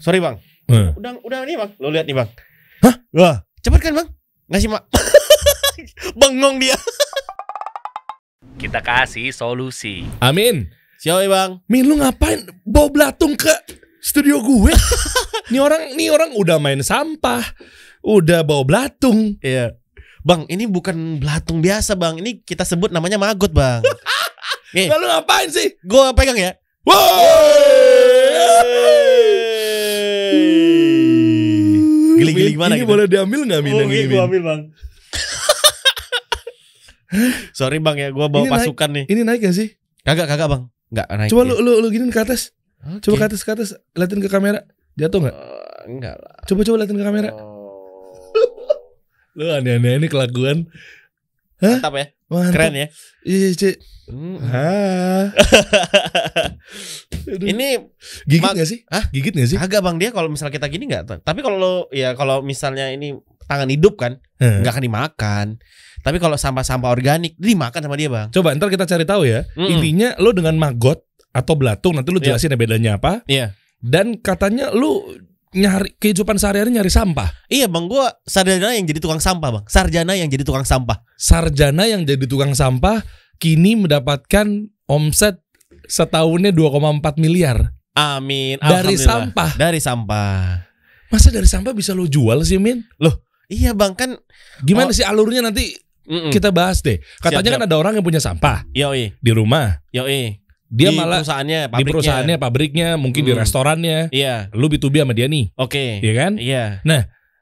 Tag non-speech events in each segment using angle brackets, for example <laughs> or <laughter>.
sorry bang. Hmm. Udah udah nih bang, lo lihat nih bang. Hah? Wah, cepet kan bang? Ngasih mak. <laughs> Bengong dia. Kita kasih solusi. Amin. Siapa bang? Min lu ngapain bawa belatung ke studio gue? ini <laughs> orang ini orang udah main sampah, udah bawa belatung. Iya. Bang, ini bukan belatung biasa, Bang. Ini kita sebut namanya magot Bang. <laughs> Lalu ngapain sih? Gue pegang ya. Wow. giling-giling mana Ini gitu? boleh diambil nggak minang Oh, iya, gue ambil bang. <laughs> Sorry bang ya, gue bawa ini pasukan naik, nih. Ini naik gak sih? Kagak, kagak bang. nggak naik. Coba ya. lu, lu, lu giniin ke atas. Okay. Coba ke atas, ke atas. Liatin ke kamera. Jatuh gak? Uh, eh, enggak lah. Coba, coba liatin ke kamera. Oh. <laughs> lu aneh-aneh ini kelakuan. Hah? Mantap ya. Mantap. Keren ya. Iya, iya Cik. Hmm. <laughs> ini gigit gak sih? Hah? Gigit gak sih? Agak bang dia kalau misalnya kita gini nggak. Tapi kalau ya kalau misalnya ini tangan hidup kan nggak hmm. akan dimakan. Tapi kalau sampah-sampah organik dimakan sama dia bang. Coba ntar kita cari tahu ya. Mm Intinya lo dengan maggot atau belatung nanti lu iya. jelasin yeah. ya bedanya apa. Iya. Yeah. Dan katanya lu nyari kehidupan sehari-hari nyari sampah. Iya bang, gua sarjana yang jadi tukang sampah bang. Sarjana yang jadi tukang sampah. Sarjana yang jadi tukang sampah kini mendapatkan omset setahunnya 2,4 miliar. Amin. Dari sampah. Dari sampah. Masa dari sampah bisa lo jual sih, Min? Loh, iya Bang kan. Gimana oh. sih alurnya nanti Mm-mm. kita bahas deh. Katanya siap, kan siap. kan ada orang yang punya sampah. Yoi. Di rumah. Yoi. Dia di malah perusahaannya, di perusahaannya, pabriknya, mungkin mm. di restorannya. Iya. Yeah. Lu B2B sama dia nih. Oke. Okay. Iya kan? Iya. Yeah. Nah,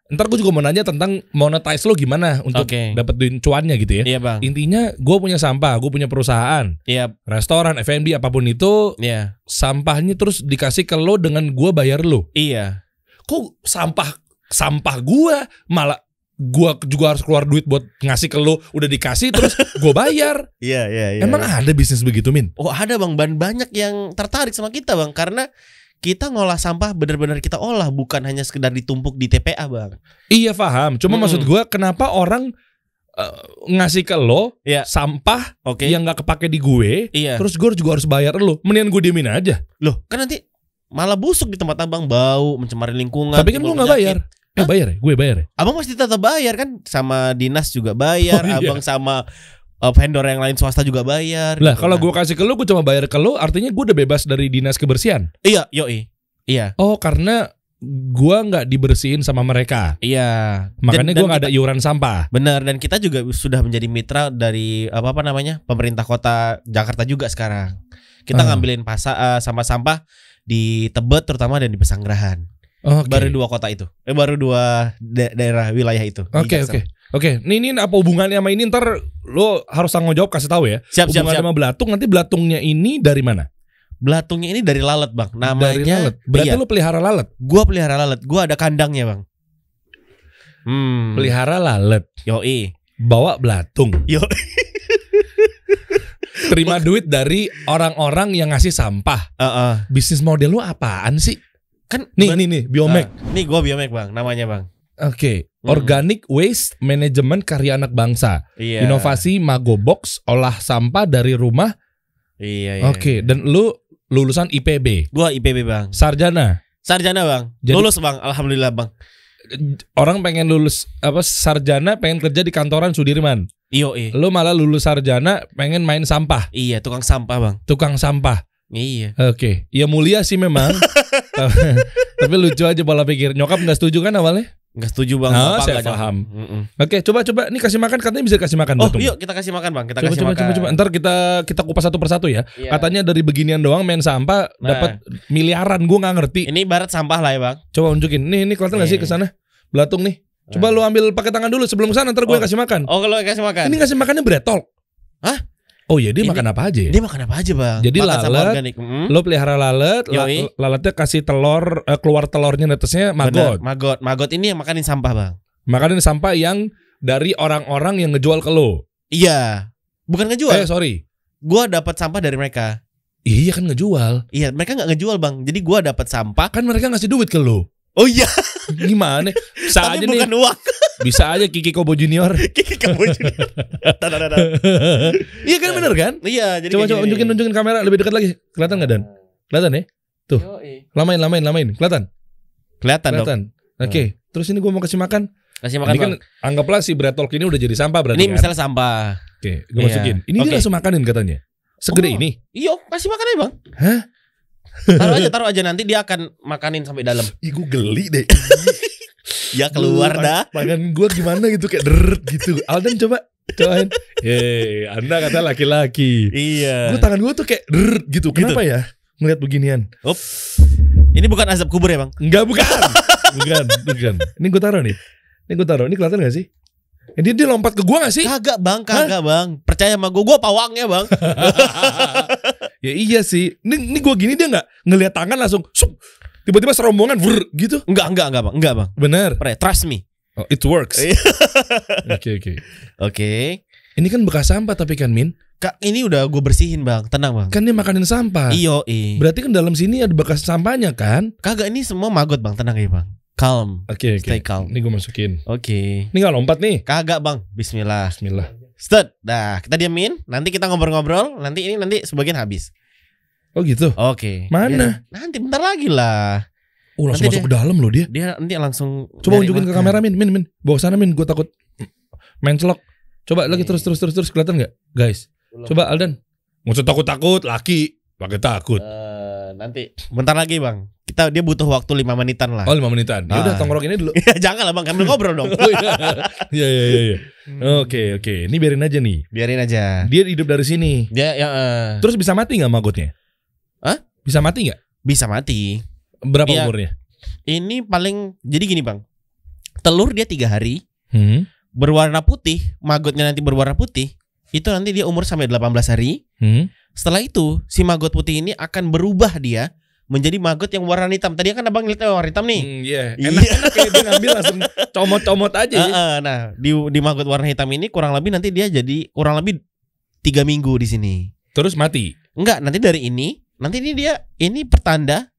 Ntar gue juga mau nanya tentang monetize lo gimana untuk okay. duit cuannya gitu ya. Iya bang. Intinya gue punya sampah, gue punya perusahaan, iya. restoran, F&B apapun itu, iya. sampahnya terus dikasih ke lo dengan gue bayar lo. Iya. Kok sampah sampah gue malah gue juga harus keluar duit buat ngasih ke lo udah dikasih terus <laughs> gue bayar. Iya iya. iya Emang iya. ada bisnis begitu min? Oh ada bang, ban banyak yang tertarik sama kita bang karena kita ngolah sampah benar-benar kita olah bukan hanya sekedar ditumpuk di TPA bang iya paham cuma hmm. maksud gue kenapa orang uh, ngasih ke lo yeah. sampah okay. yang nggak kepake di gue, yeah. terus gue juga harus bayar lo. Mendingan gue diemin aja. Loh, kan nanti malah busuk di tempat abang, bau, mencemari lingkungan. Tapi kan lo nggak bayar. Eh, bayar ya? Gue bayar ya? Abang pasti tetap bayar kan sama dinas juga bayar, <laughs> oh, iya. abang sama uh, vendor yang lain swasta juga bayar. Lah, gitu kalau kan. gue kasih ke lu, gue cuma bayar ke lu, artinya gue udah bebas dari dinas kebersihan. Iya, yoi. Iya. Oh, karena gue nggak dibersihin sama mereka. Iya. Makanya gue nggak ada iuran sampah. Bener. Dan kita juga sudah menjadi mitra dari apa apa namanya pemerintah kota Jakarta juga sekarang. Kita hmm. ngambilin pasa uh, eh, sama sampah di Tebet terutama dan di Pesanggerahan. Okay. Baru dua kota itu. Eh, baru dua da daerah wilayah itu. Oke okay, oke. Okay. Oke, okay, ini, ini apa hubungannya sama ini ntar lo harus tanggung jawab kasih tahu ya. Siap, siap, siap. sama belatung nanti belatungnya ini dari mana? Belatungnya ini dari lalat bang. Namanya. Dari lalat. Berarti iya. lo pelihara lalat? Gua pelihara lalat. Gua ada kandangnya bang. Hmm. Pelihara lalat. Yoi. Bawa belatung. Yo. <laughs> Terima duit dari orang-orang yang ngasih sampah. Uh -uh. Bisnis model lo apaan sih? Kan nih nih nih biomek. Uh, nih gua biomek bang. Namanya bang. Oke. Okay Hmm. Organic Waste Management karya anak bangsa. Iya. Inovasi Mago Box olah sampah dari rumah. Iya. iya Oke, okay. Iya. dan lu lulusan IPB. Gua IPB, Bang. Sarjana. Sarjana, Bang. Jadi, Lulus, Bang. Alhamdulillah, Bang. Orang pengen lulus apa sarjana pengen kerja di kantoran Sudirman. Iyo, iya. Lu malah lulus sarjana pengen main sampah. Iya, tukang sampah, Bang. Tukang sampah. Iya. Oke, okay. ya mulia sih memang. <laughs> tapi lucu aja pola pikir. Nyokap nggak setuju kan awalnya? Gak setuju bang. Oh, saya gak paham. Mm -mm. Oke, coba coba ini kasih makan katanya bisa kasih makan. Oh, yuk kita kasih makan bang. Kita coba, kasih coba, makan. Coba coba ntar kita kita kupas satu persatu ya. Yeah. Katanya dari beginian doang main sampah nah. dapat miliaran. Gue nggak ngerti. Ini barat sampah lah ya bang. Coba unjukin. Nih ini kelihatan nggak sih kesana sana? Belatung nih. Coba nah. lu ambil pakai tangan dulu sebelum kesana ntar gue oh. kasih makan. Oh, kalau kasih makan. Ini kasih makannya bretol. Hah? Oh jadi iya, ini, makan apa aja ya? Dia makan apa aja bang? Jadi makan lalat, hmm? lo pelihara lalat, la, lalatnya kasih telur, eh, keluar telurnya netesnya magot. Bener, magot ini yang makanin sampah bang. Makanin sampah yang dari orang-orang yang ngejual ke lo. Iya, bukan ngejual. Eh sorry, gua dapat sampah dari mereka. Iya, iya kan ngejual. Iya mereka nggak ngejual bang, jadi gua dapat sampah. Kan mereka ngasih duit ke lo. Oh iya. Gimana? Bisa Tapi aja bukan nih. uang. Bisa aja Kiki Kobo Junior. <laughs> Kiki Kobo Junior. Iya kan bener kan? Iya. coba coba nunjukin nunjukin kamera lebih dekat lagi. Kelihatan nggak Dan? Kelihatan ya? Tuh. Lamain lamain lamain. Kelihatan. Kelihatan. Kelihatan. Oke. Hmm. Terus ini gue mau kasih makan. Kasih makan. Ini kan bang. anggaplah si Talk ini udah jadi sampah berarti. Ini kan? misalnya sampah. Oke, okay, gue masukin. Iya. Ini okay. dia langsung makanin katanya. Segede oh, ini. Iya, kasih makan aja, Bang. Hah? Taruh aja, taruh aja nanti dia akan makanin sampai dalam. <laughs> Ih, gue geli deh. ya keluar Duh, dah. Makan gue gimana gitu kayak deret gitu. Alden coba cobain. Yeay, Anda kata laki-laki. Iya. Gue tangan gue tuh kayak deret gitu. gitu. Kenapa gitu. ya? melihat beginian. Up. Ini bukan azab kubur ya, Bang? Enggak, bukan. bukan, bukan. Ini gue taruh nih. Ini gue taruh. Ini kelihatan gak sih? Eh, dia, dia lompat ke gua gak sih? Kagak bang, kagak Hah? bang. Percaya sama gua, gua pawangnya bang. <laughs> ya iya sih. Ini, ini gua gini dia nggak ngelihat tangan langsung, tiba-tiba serombongan, brr, gitu? Enggak, enggak, enggak bang, enggak bang. Bener. Pernah, trust me. Oh, it works. <laughs> Oke oke. Oke. Ini kan bekas sampah tapi kan Min. Kak, ini udah gue bersihin bang, tenang bang. Kan dia makanin sampah. Iyo i. Berarti kan dalam sini ada bekas sampahnya kan? Kagak ini semua magot bang, tenang ya bang. Calm. Oke, okay, okay. stay calm. Ini gue masukin. Oke. Okay. Ini gak lompat nih? Kagak bang. Bismillah. Bismillah. Start. Dah. kita diamin. Nanti kita ngobrol-ngobrol. Nanti ini nanti sebagian habis. Oh gitu. Oke. Okay. Mana? Ya, nanti bentar lagi lah. Oh langsung nanti masuk dia, ke dalam loh dia. Dia nanti langsung. Coba unjukin ke kamera min, min, min. Bawa sana min. Gue takut mencelok. Coba lagi terus terus terus terus kelihatan nggak, guys? Coba Alden. Mau takut takut, laki pakai takut. Uh, nanti. Bentar lagi bang. Kita dia butuh waktu lima menitan lah. Oh lima menitan. Ya udah ah. tongkrong ini dulu. <laughs> Ya, jangan lah bang, kami ngobrol dong. oh, iya iya iya. iya. iya. Hmm. Oke oke. Ini biarin aja nih. Biarin aja. Dia hidup dari sini. Dia ya. Uh... Terus bisa mati nggak magotnya? Hah? Bisa mati nggak? Bisa mati. Berapa ya, umurnya? Ini paling jadi gini bang. Telur dia tiga hari. Hmm. Berwarna putih, magotnya nanti berwarna putih. Itu nanti dia umur sampai 18 hari. Hmm setelah itu si maggot putih ini akan berubah dia menjadi maggot yang warna hitam. Tadi kan abang ngeliatnya warna hitam nih. Mm, yeah. Iya. Enak-enak kayak dia ngambil langsung comot-comot aja. Uh, uh, nah di di maggot warna hitam ini kurang lebih nanti dia jadi kurang lebih tiga minggu di sini. Terus mati? Enggak, nanti dari ini, nanti ini dia ini pertanda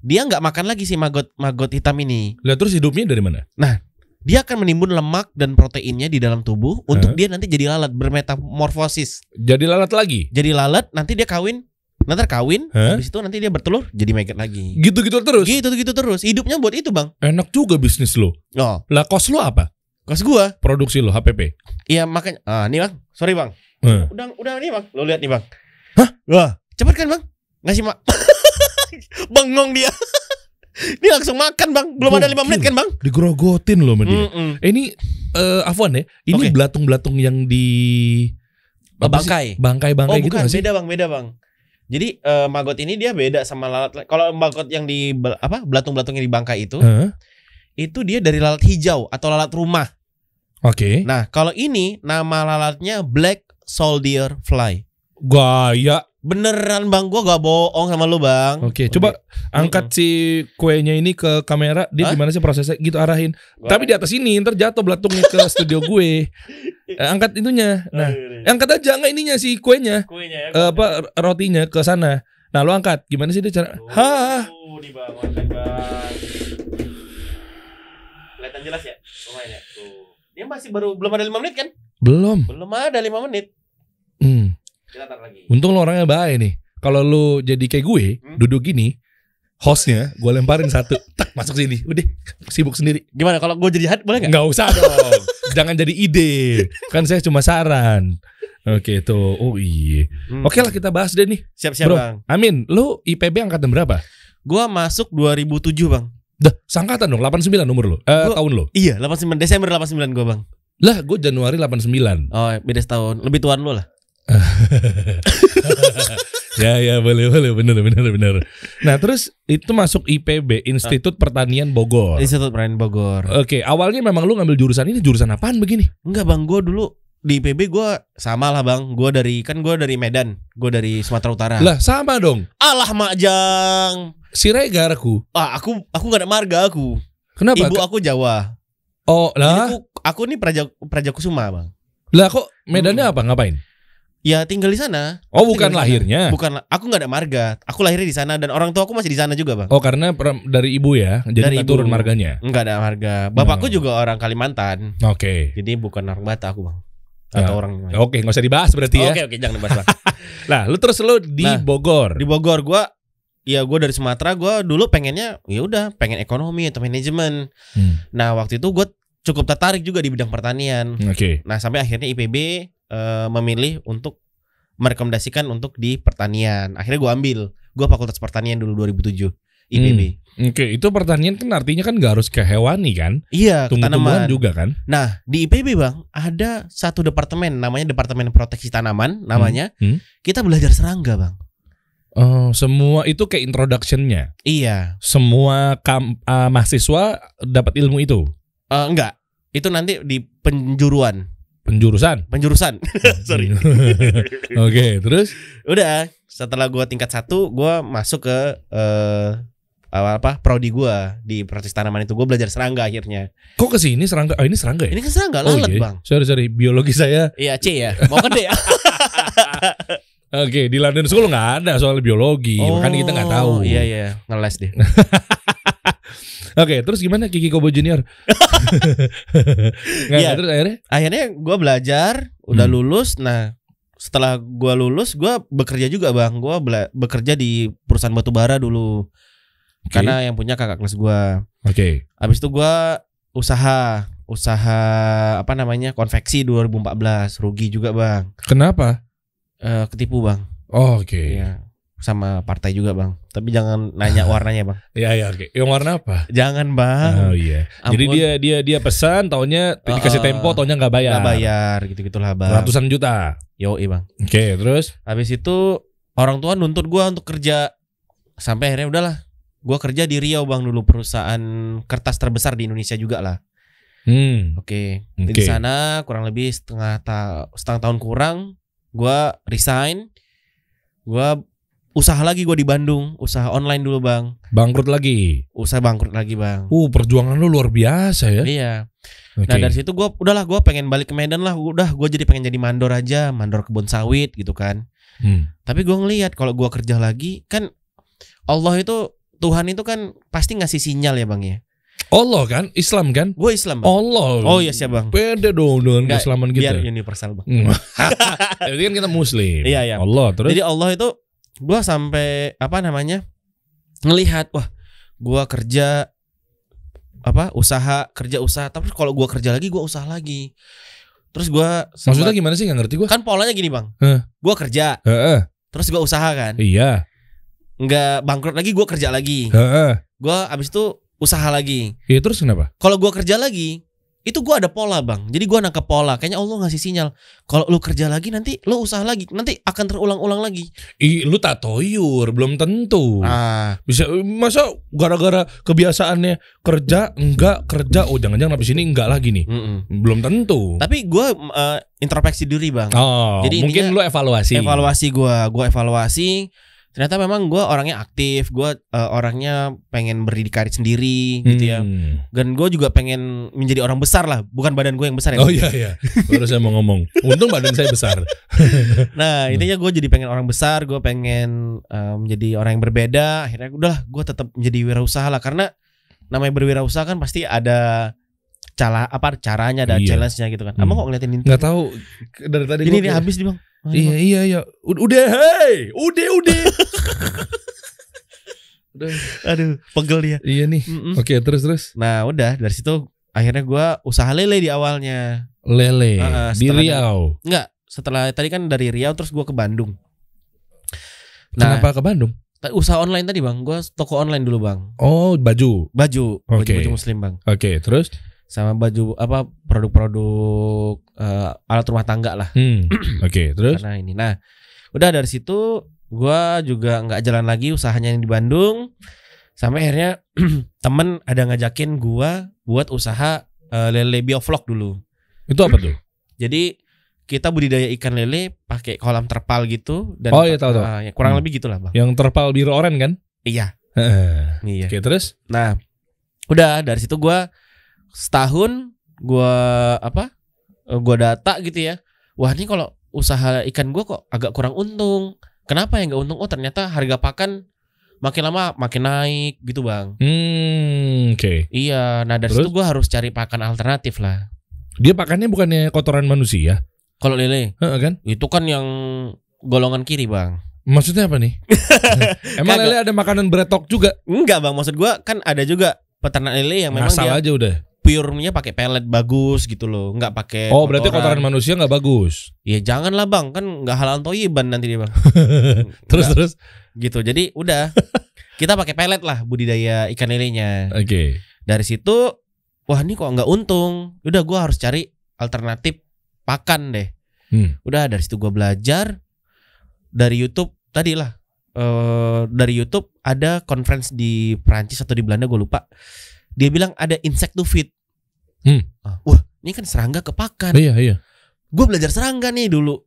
dia nggak makan lagi si maggot maggot hitam ini. Lihat terus hidupnya dari mana? Nah dia akan menimbun lemak dan proteinnya di dalam tubuh untuk eh. dia nanti jadi lalat bermetamorfosis. Jadi lalat lagi. Jadi lalat nanti dia kawin nanti kawin huh? habis itu nanti dia bertelur jadi maggot lagi. Gitu-gitu terus. Gitu-gitu terus. Hidupnya buat itu, Bang. Enak juga bisnis lo. Oh. Lah kos lo apa? Kos gua. Produksi lo HPP. Iya, makanya ah nih, Bang. Sorry, Bang. Huh? Eh. Udah udah nih, Bang. Lo lihat nih, Bang. Hah? Wah, cepet kan, Bang? Ngasih mak. <laughs> Bengong dia. Ini langsung makan bang, belum Gokil. ada lima menit kan bang? Digrogotin loh sama dia. Mm -mm. Eh, ini uh, Afwan ya, ini belatung belatung-belatung yang di oh, bangkai, bangkai-bangkai oh, gitu bukan, sih? Beda bang, beda bang. Jadi uh, eh, maggot ini dia beda sama lalat. Kalau maggot yang di apa belatung-belatung yang di bangkai itu, huh? itu dia dari lalat hijau atau lalat rumah. Oke. Okay. Nah kalau ini nama lalatnya black soldier fly. Gaya Beneran bang, gue gak bohong sama lu bang. Oke, okay, okay. coba angkat si kuenya ini ke kamera. Dia gimana sih prosesnya? Gitu arahin. Wah. Tapi di atas ini ntar jatuh belatungnya ke studio <laughs> gue. Eh, angkat itunya. Oh, nah, iya, iya. angkat aja nggak ininya si kuenya. Kuenya ya. Eh, apa rotinya ke sana. Nah, lu angkat. Gimana sih dia cara? Oh, Hah. Oh, bang. Kelihatan jelas ya ya. Tuh. Dia masih baru belum ada lima menit kan? Belum. Belum ada lima menit. Hmm. Untung lo orangnya baik nih. Kalau lo jadi kayak gue, hmm? duduk gini, hostnya gue lemparin satu, <laughs> tak masuk sini, udah sibuk sendiri. Gimana kalau gue jadi hat boleh nggak? Nggak usah dong, jangan jadi ide, kan saya cuma saran. Oke okay, itu, oh iya. Hmm. Oke lah kita bahas deh nih. Siap-siap Bro, bang. Amin, Lo IPB angkatan berapa? Gue masuk 2007 bang. Dah, sangkatan dong, 89 umur lo, eh, gua, tahun lo. Iya, 89 Desember 89 gue bang. Lah, gue Januari 89. Oh, beda tahun. Lebih tuan lo lah. <laughs> ya ya boleh boleh benar benar benar. Nah terus itu masuk IPB Institut Pertanian Bogor. Institut Pertanian Bogor. Oke okay, awalnya memang lu ngambil jurusan ini jurusan apaan begini? Enggak bang gue dulu di IPB gue sama lah bang gue dari kan gue dari Medan gue dari Sumatera Utara lah sama dong alah makjang siregar aku ah aku aku gak ada marga aku kenapa ibu aku Jawa oh lah aku aku nih praja praja kusuma bang lah kok Medannya hmm. apa ngapain Ya tinggal di sana. Oh aku bukan lahirnya. Sana. Bukan, aku nggak ada marga. Aku lahirnya di sana dan orang tua aku masih di sana juga bang. Oh karena dari ibu ya, jadi dari ibu. turun marganya. Nggak ada marga. Bapakku hmm. juga orang Kalimantan. Oke. Okay. Jadi bukan orang Batak aku bang. Ya. Atau ya. orang. Oke, okay, nggak usah dibahas berarti ya. Oke okay, oke, okay, jangan dibahas. bang. nah, <laughs> lu terus lu di nah, Bogor. Di Bogor, gua ya gue dari Sumatera gue dulu pengennya ya udah pengen ekonomi atau manajemen hmm. nah waktu itu gue cukup tertarik juga di bidang pertanian oke okay. nah sampai akhirnya IPB Eh, memilih untuk merekomendasikan untuk di pertanian. Akhirnya gue ambil, gue fakultas pertanian dulu 2007 IPB. Hmm. Oke, okay. itu pertanian kan artinya kan nggak harus ke hewani kan? Iya, tanaman juga kan. Nah di IPB bang ada satu departemen namanya departemen proteksi tanaman hmm, namanya. Hmm. Hmm. Kita belajar serangga bang. Oh, semua itu kayak introductionnya. Iya. Semua kam, uh, mahasiswa dapat ilmu itu. Uh, enggak, itu nanti di penjuruan. Penjurusan. Penjurusan. <laughs> Sorry. <laughs> Oke, okay, terus udah setelah gue tingkat satu gue masuk ke uh, apa prodi gue di proses tanaman itu gue belajar serangga akhirnya kok ke sini serangga Oh ini serangga ya ini kan serangga oh, lalat oh, iya. okay. bang sorry sorry biologi saya iya C ya mau gede ya <laughs> Oke, di London School nggak ada soal biologi, oh, makanya kita nggak tahu. Iya iya, ngeles deh. Oke, okay, terus gimana Kiki Kobo Junior? <laughs> Nggak, ya, terus akhirnya? Akhirnya gue belajar, udah hmm. lulus. Nah, setelah gue lulus, gue bekerja juga bang. Gue bekerja di perusahaan batubara dulu. Okay. Karena yang punya kakak kelas gue. Oke. Okay. Abis itu gue usaha, usaha apa namanya konveksi 2014 rugi juga bang. Kenapa? Uh, ketipu bang. Oh, Oke. Okay. Ya, sama partai juga bang. Tapi jangan nanya warnanya, Bang. Iya, iya, oke. Okay. Yang warna apa? Jangan, Bang. Oh iya. Ampun. Jadi dia dia dia pesan taunya uh, dikasih tempo taunya nggak bayar. Nggak bayar, gitu-gitulah, Bang. Ratusan juta. Yo, iya, Bang. Oke, okay, terus habis itu orang tua nuntut gue untuk kerja sampai akhirnya udahlah. Gue kerja di Riau, Bang, dulu perusahaan kertas terbesar di Indonesia juga lah. Hmm. Oke. Okay. okay. Di sana kurang lebih setengah ta setengah tahun kurang gue resign. Gue usaha lagi gue di Bandung, usaha online dulu bang. Bangkrut lagi. Usaha bangkrut lagi bang. Uh perjuangan lu luar biasa ya. Iya. Okay. Nah dari situ gue udahlah gue pengen balik ke Medan lah, udah gue jadi pengen jadi mandor aja, mandor kebun sawit gitu kan. Hmm. Tapi gue ngelihat kalau gue kerja lagi kan Allah itu Tuhan itu kan pasti ngasih sinyal ya bang ya. Allah kan Islam kan? Gue Islam bang. Allah. Oh iya siap bang. Beda dong dengan Gak, keislaman kita. Biar universal bang. Jadi hmm. <laughs> kan kita Muslim. Iya iya. Allah terus. Jadi Allah itu gue sampai apa namanya ngelihat wah gue kerja apa usaha kerja usaha tapi kalau gue kerja lagi gue usaha lagi terus gue maksudnya gimana sih nggak ngerti gue kan polanya gini bang huh? gue kerja uh -uh. terus gue usaha kan iya nggak bangkrut lagi gue kerja lagi uh -uh. gue abis itu usaha lagi iya terus kenapa kalau gue kerja lagi itu gue ada pola bang jadi gue nangkep pola kayaknya Allah ngasih sinyal kalau lu kerja lagi nanti lu usaha lagi nanti akan terulang-ulang lagi Ih, lu tak toyur belum tentu ah. bisa masa gara-gara kebiasaannya kerja enggak kerja oh jangan-jangan habis ini enggak lagi nih mm -mm. belum tentu tapi gue uh, introspeksi diri bang oh, jadi mungkin lu evaluasi evaluasi gue gue evaluasi ternyata memang gue orangnya aktif gue uh, orangnya pengen berdikari sendiri hmm. gitu ya hmm. dan gue juga pengen menjadi orang besar lah bukan badan gue yang besar ya oh iya iya baru saya mau ngomong untung badan saya besar <laughs> nah intinya gue jadi pengen orang besar gue pengen uh, menjadi orang yang berbeda akhirnya udah gue tetap menjadi wirausaha lah karena namanya berwirausaha kan pasti ada cara apa caranya ada iya. challenge-nya gitu kan. Kamu hmm. kok ngeliatin itu? Enggak tahu dari tadi Ini habis nih, Bang. Iya iya iya. Udah hei, udah udah. <laughs> udah. Aduh, pegel ya Iya nih. Mm -mm. Oke, okay, terus terus. Nah, udah dari situ akhirnya gua usaha lele di awalnya. Lele di Riau. Dari, enggak, setelah tadi kan dari Riau terus gua ke Bandung. Nah, Kenapa ke Bandung? Usaha online tadi, Bang. Gua toko online dulu, Bang. Oh, baju. Baju. Okay. Baju, baju muslim, Bang. Oke, okay, terus sama baju apa produk-produk uh, alat rumah tangga lah. Hmm. <clears throat> Oke, okay, terus nah ini. Nah, udah dari situ gue juga nggak jalan lagi usahanya yang di Bandung. Sampai akhirnya <clears throat> temen ada ngajakin gue buat usaha uh, lele biovlog dulu. Itu apa tuh? <clears throat> Jadi kita budidaya ikan lele pakai kolam terpal gitu dan Oh iya tahu tahu. Uh, ya, kurang hmm. lebih gitulah, Bang. Yang terpal biru oranye kan? Iya. <laughs> iya. Oke, okay, terus? Nah, udah dari situ gue setahun gua apa eh, gua data gitu ya wah ini kalau usaha ikan gua kok agak kurang untung kenapa ya nggak untung oh ternyata harga pakan makin lama makin naik gitu bang hmm oke okay. iya nah dari Terus? situ gua harus cari pakan alternatif lah dia pakannya bukannya kotoran manusia kalau lele He, kan itu kan yang golongan kiri bang Maksudnya apa nih? <laughs> Emang Kaga. lele ada makanan beretok juga? Enggak bang, maksud gua kan ada juga peternak lele yang memang Ngasal dia, aja udah pure-nya pakai pelet bagus gitu loh, nggak pakai. Oh, berarti kotoran manusia nggak bagus? Iya janganlah bang, kan nggak halal toyiban nanti dia bang. <laughs> terus nggak. terus. Gitu, jadi udah <laughs> kita pakai pelet lah budidaya ikan lelenya. Oke. Okay. Dari situ, wah ini kok nggak untung. Udah gue harus cari alternatif pakan deh. Hmm. Udah dari situ gue belajar dari YouTube tadi lah. Uh, eh, dari YouTube ada conference di Prancis atau di Belanda gue lupa dia bilang ada insectofit. Hmm. Ah, wah, ini kan serangga kepakan. Iya, iya. Gue belajar serangga nih dulu.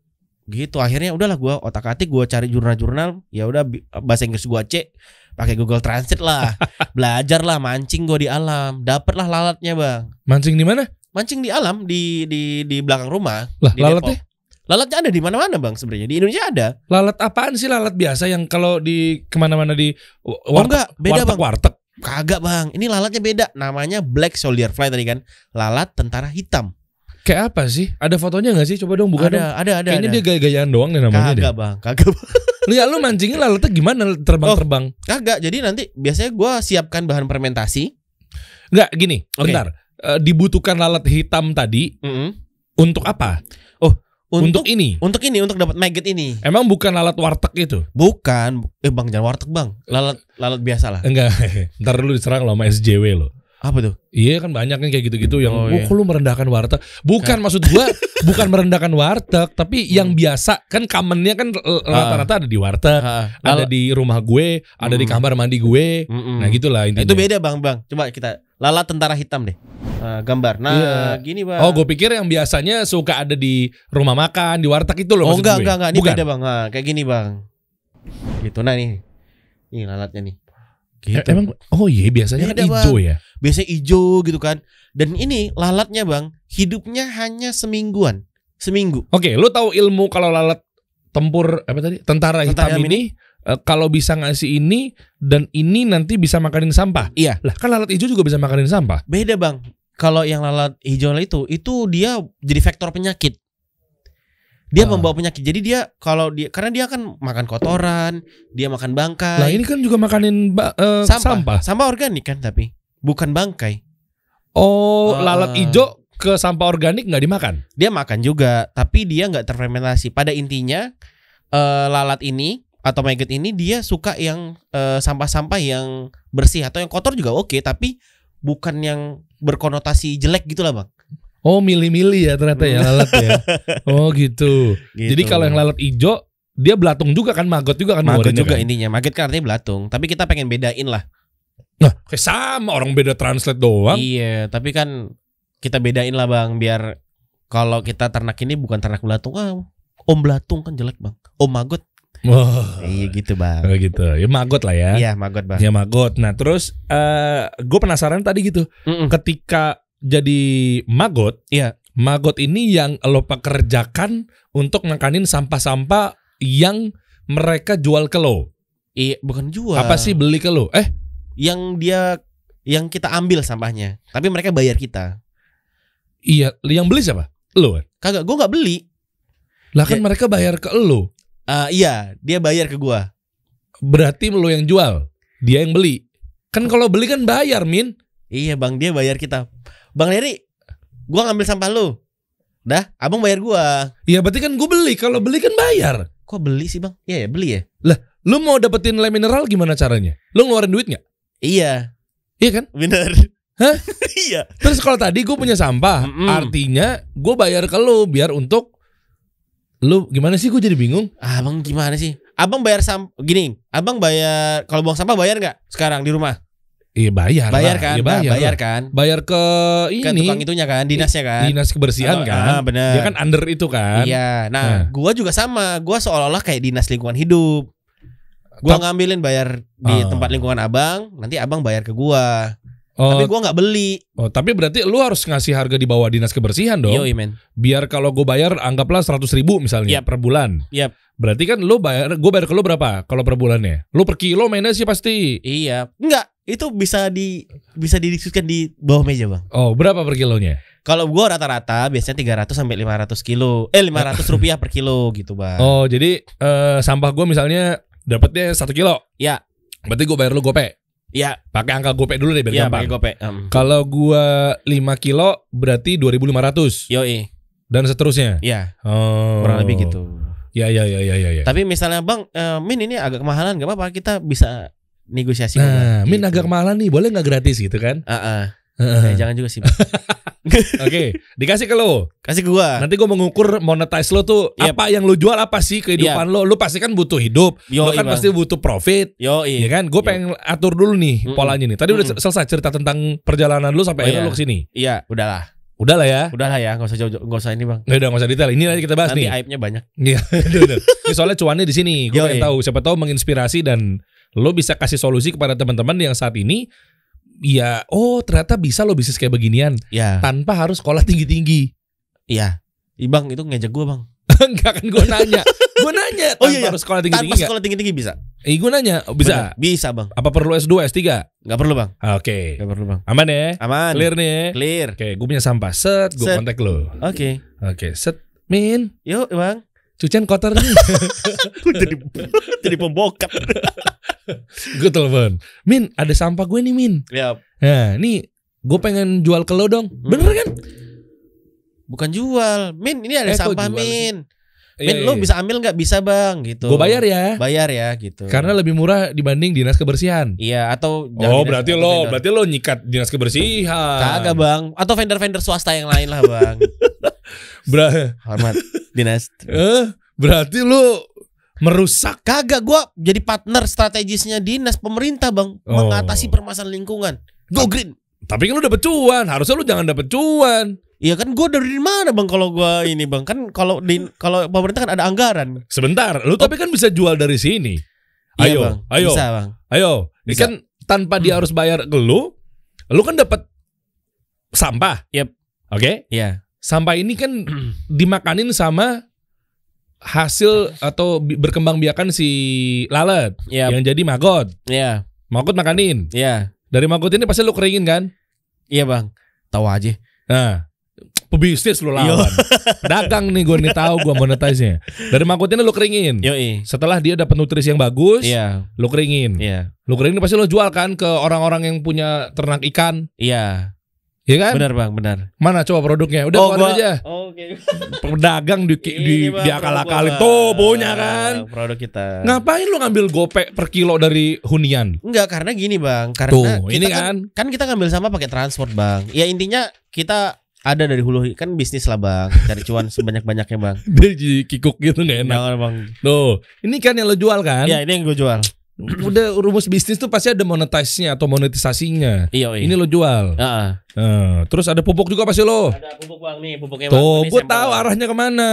Gitu akhirnya udahlah gua otak-atik gua cari jurnal-jurnal, ya udah bahasa Inggris gua cek pakai Google Translate lah. <laughs> belajar lah mancing gua di alam, dapatlah lalatnya, Bang. Mancing di mana? Mancing di alam di di di belakang rumah. Lah, di lalatnya? Depok. Lalatnya ada di mana-mana bang sebenarnya di Indonesia ada. Lalat apaan sih lalat biasa yang kalau di kemana-mana di warteg, oh enggak, beda bang. warteg Kagak bang, ini lalatnya beda. Namanya Black Soldier Fly tadi kan, lalat tentara hitam. Kayak apa sih? Ada fotonya gak sih? Coba dong buka ada, dong. Ada, ada, Kayaknya ada. dia gaya-gayaan doang nih namanya Kagak bang, kagak bang. <laughs> Lu ya lu mancingin lalatnya gimana terbang-terbang? Oh, kagak, jadi nanti biasanya gue siapkan bahan fermentasi. Enggak, gini, okay. bentar. Eh, dibutuhkan lalat hitam tadi mm -hmm. untuk apa? untuk, untuk ini untuk ini untuk dapat maggot ini emang bukan lalat warteg itu bukan eh bang jangan warteg bang lalat lalat biasa lah enggak <laughs> ntar lu diserang lo sama SJW lo apa tuh? Iya kan banyak kan kayak gitu-gitu yang oh, iya. lu merendahkan warteg. Bukan maksud gua <laughs> bukan merendahkan warteg, tapi yang hmm. biasa kan kamennya kan e, ah. rata-rata ada di warteg, ha. Ah, ah. ada di rumah gue, ada di hmm. kamar mandi gue. Hmm. Nah, gitulah intinya. Itu beda, Bang, Bang. Coba kita Lala tentara hitam deh. Uh, gambar. Nah, yeah. gini bang. Oh, gue pikir yang biasanya suka ada di rumah makan, di warteg itu loh. Oh, enggak, gue. enggak, enggak. Ini beda bang. Nah, kayak gini bang. Gitu nah nih. Ini lalatnya nih. Gitu. Emang oh iya biasanya kan hijau ya. Biasanya ijo gitu kan. Dan ini lalatnya Bang, hidupnya hanya semingguan. Seminggu. Oke, okay, lu tahu ilmu kalau lalat tempur apa tadi? Tentara, Tentara hitam ini, ini eh, E, kalau bisa ngasih ini dan ini nanti bisa makanin sampah. Iya. Lah kan lalat ijo juga bisa makanin sampah. Beda, Bang. Kalau yang lalat hijau itu itu dia jadi vektor penyakit. Dia ah. membawa penyakit. Jadi dia kalau dia karena dia kan makan kotoran, dia makan bangkai. Nah, ini kan juga makanin uh, sampah. sampah. Sampah organik kan tapi bukan bangkai. Oh, uh, lalat ijo ke sampah organik nggak dimakan? Dia makan juga, tapi dia nggak terfermentasi. Pada intinya uh, lalat ini atau maggot ini dia suka yang sampah eh, sampah-sampah yang bersih atau yang kotor juga oke, okay, tapi bukan yang berkonotasi jelek gitulah, Bang. Oh milih-milih ya ternyata ya lalat ya. <laughs> Oh gitu. gitu. Jadi kalau yang lalat hijau dia belatung juga kan, maggot juga kan. Maggot juga kan? ininya. Maggot kan artinya belatung. Tapi kita pengen bedain lah. Nah, kayak sama orang beda translate doang. Iya, tapi kan kita bedain lah bang, biar kalau kita ternak ini bukan ternak belatung. Ah, om belatung kan jelek bang. Om maggot. Oh. Iya gitu bang. Oh gitu. Ya maggot lah ya. Iya maggot bang. Iya maggot. Nah terus uh, eh, gue penasaran tadi gitu. Mm -mm. Ketika jadi magot, ya magot ini yang lo pekerjakan untuk ngakanin sampah-sampah yang mereka jual ke lo. Iya, bukan jual. Apa sih beli ke lo? Eh, yang dia yang kita ambil sampahnya, tapi mereka bayar kita. Iya, yang beli siapa? Lo kan? Kagak, gue nggak beli. Lah kan ya, mereka bayar ke lo. Uh, iya, dia bayar ke gua. Berarti lo yang jual, dia yang beli. Kan kalau beli kan bayar, Min. Iya bang, dia bayar kita. Bang Leri, gua ngambil sampah lu. Dah, abang bayar gua. Iya, berarti kan gua beli. Kalau beli kan bayar. Kok beli sih bang? Iya ya beli ya. Lah, lu mau dapetin nilai mineral gimana caranya? Lu ngeluarin duit nggak? Iya. Iya kan? Bener. Hah? <laughs> iya. Terus kalau tadi gue punya sampah, mm -mm. artinya gue bayar ke lu biar untuk lu gimana sih? Gue jadi bingung. Abang gimana sih? Abang bayar sam, gini. Abang bayar kalau buang sampah bayar nggak sekarang di rumah? Iya bayar. Bayar kan? Ya, bayar, bayar kan? Bayar ke ini. Ke tukang itunya kan, dinasnya kan. Dinas kebersihan oh, kan. Ah, bener. Dia kan under itu kan. Iya. Nah, nah. gua juga sama. Gue seolah-olah kayak dinas lingkungan hidup. Gue ngambilin bayar di ah. tempat lingkungan Abang, nanti Abang bayar ke gue. Oh, tapi gue nggak beli. Oh, tapi berarti lu harus ngasih harga di bawah dinas kebersihan dong. Iya, men. Biar kalau gue bayar anggaplah seratus ribu misalnya yep. per bulan. Yep. Berarti kan lu bayar, gue bayar ke lu berapa kalau per bulannya? Lu per kilo mainnya sih pasti. Iya. Enggak, itu bisa di bisa didiskusikan di bawah meja bang. Oh berapa per kilonya? Kalau gua rata-rata biasanya 300 sampai lima ratus kilo, eh lima ratus rupiah per kilo gitu bang. Oh jadi uh, sampah gua misalnya dapatnya satu kilo. Ya. Berarti gua bayar lu gope. Ya. Pakai angka gope dulu deh biar ya, gampang. gope. Um. Kalau gua lima kilo berarti dua ribu lima 2.500. Yoi. Dan seterusnya. Ya. Oh. Kurang lebih gitu. Ya ya ya ya ya. ya. Tapi misalnya bang, uh, min ini agak kemahalan gak apa-apa kita bisa negosiasi. Nah, gitu. min agak malah nih, boleh nggak gratis gitu kan? Uh -uh. Uh. Nah, jangan juga sih. <laughs> Oke, okay, dikasih ke lo. Kasih ke gua. Nanti gua mengukur monetize lo tuh yep. apa yang lo jual apa sih kehidupan yep. lo. Lo pasti kan butuh hidup. Yo, lo kan bang. pasti butuh profit. Yo, iya kan? Gua pengen atur dulu nih mm -mm. polanya nih. Tadi mm -mm. udah selesai cerita tentang perjalanan lo sampai oh, akhirnya iya. lo kesini. Iya, udahlah. Udahlah ya. Udah lah ya, nggak usah jauh, nggak usah ini bang. Nggak ya udah nggak usah detail. Ini nanti kita bahas nanti nih. aibnya banyak. Iya, <laughs> soalnya cuannya di sini. Gue pengen tahu. Siapa tahu menginspirasi dan lo bisa kasih solusi kepada teman-teman yang saat ini ya oh ternyata bisa lo bisnis kayak beginian ya. tanpa harus sekolah tinggi-tinggi. Iya. -tinggi. Bang itu ngejak gue bang. <laughs> Enggak kan gue nanya. gue nanya oh, iya, iya. harus sekolah tinggi-tinggi Tanpa sekolah tinggi-tinggi bisa? Eh gue nanya oh, bisa? Benar, Bisa bang Apa perlu S2, S3? Gak perlu bang ah, Oke okay. Gak perlu bang Aman ya? Aman Clear nih ya? Clear Oke okay, gue punya sampah Set gue kontak lo Oke okay. Oke okay, set Min Yuk bang cucian kotor nih. <laughs> jadi jadi pembokat. <laughs> gue telepon, Min ada sampah gue nih Min. Iya. Nah, nih gue pengen jual ke lo dong, hmm. bener kan? Bukan jual, Min ini ada eh, sampah Min. Sih. Min, iya, lo iya, iya. bisa ambil nggak bisa bang gitu. Gue bayar ya. Bayar ya gitu. Karena lebih murah dibanding dinas kebersihan. Iya atau. Oh berarti lo, vendor. berarti lo nyikat dinas kebersihan. Kagak bang. Atau vendor-vendor swasta yang lain lah bang. <laughs> Ber Hormat dinas. Eh, berarti lu merusak kagak gua jadi partner strategisnya dinas pemerintah, Bang, oh. mengatasi permasalahan lingkungan. Go green. Tapi kan lu dapet cuan, harusnya lu jangan dapet cuan. Iya kan gue dari mana bang kalau gue ini bang kan kalau di kalau pemerintah kan ada anggaran. Sebentar, lu oh. tapi kan bisa jual dari sini. Iya, ayo, bang. ayo, bisa bang. Ayo, bisa. kan tanpa dia hmm. harus bayar ke lu, lu kan dapat sampah. Yep. Oke. Okay? Iya sampah ini kan <clears throat> dimakanin sama hasil atau berkembang biakan si lalat yep. yang jadi maggot. Iya. Yeah. Maggot makanin. Iya. Yeah. Dari maggot ini pasti lu keringin kan? Iya, Bang. Tahu aja. Nah, pebisnis lu lawan. Dagang nih gue nih tahu gue monetize Dari maggot ini lu keringin. Yo, Setelah dia dapat nutrisi yang bagus, yeah. lu keringin. Iya. Yeah. Lu keringin pasti lu jual kan ke orang-orang yang punya ternak ikan. Iya. Yeah. Iya kan? Benar bang, benar. Mana coba produknya? Udah oh, gua, aja. Oke. Okay. Pedagang di di, bang, di akal-akalin tuh punya nah, kan. Produk kita. Ngapain lu ngambil gopek per kilo dari hunian? Enggak, karena gini bang. Karena tuh, kita ini kan, kan kan kita ngambil sama pakai transport bang. Ya intinya kita ada dari hulu kan bisnis lah bang cari cuan sebanyak banyaknya bang <laughs> dia kikuk gitu nggak enak Jangan, bang tuh ini kan yang lo jual kan ya ini yang gue jual <clears throat> udah rumus bisnis tuh pasti ada monetisnya atau monetisasinya. Iya, iya. Ini lo jual. Uh-uh. Uh, terus ada pupuk juga pasti lo. Ada pupuk bang nih, pupuknya bang. Tuh, tahu arahnya kemana.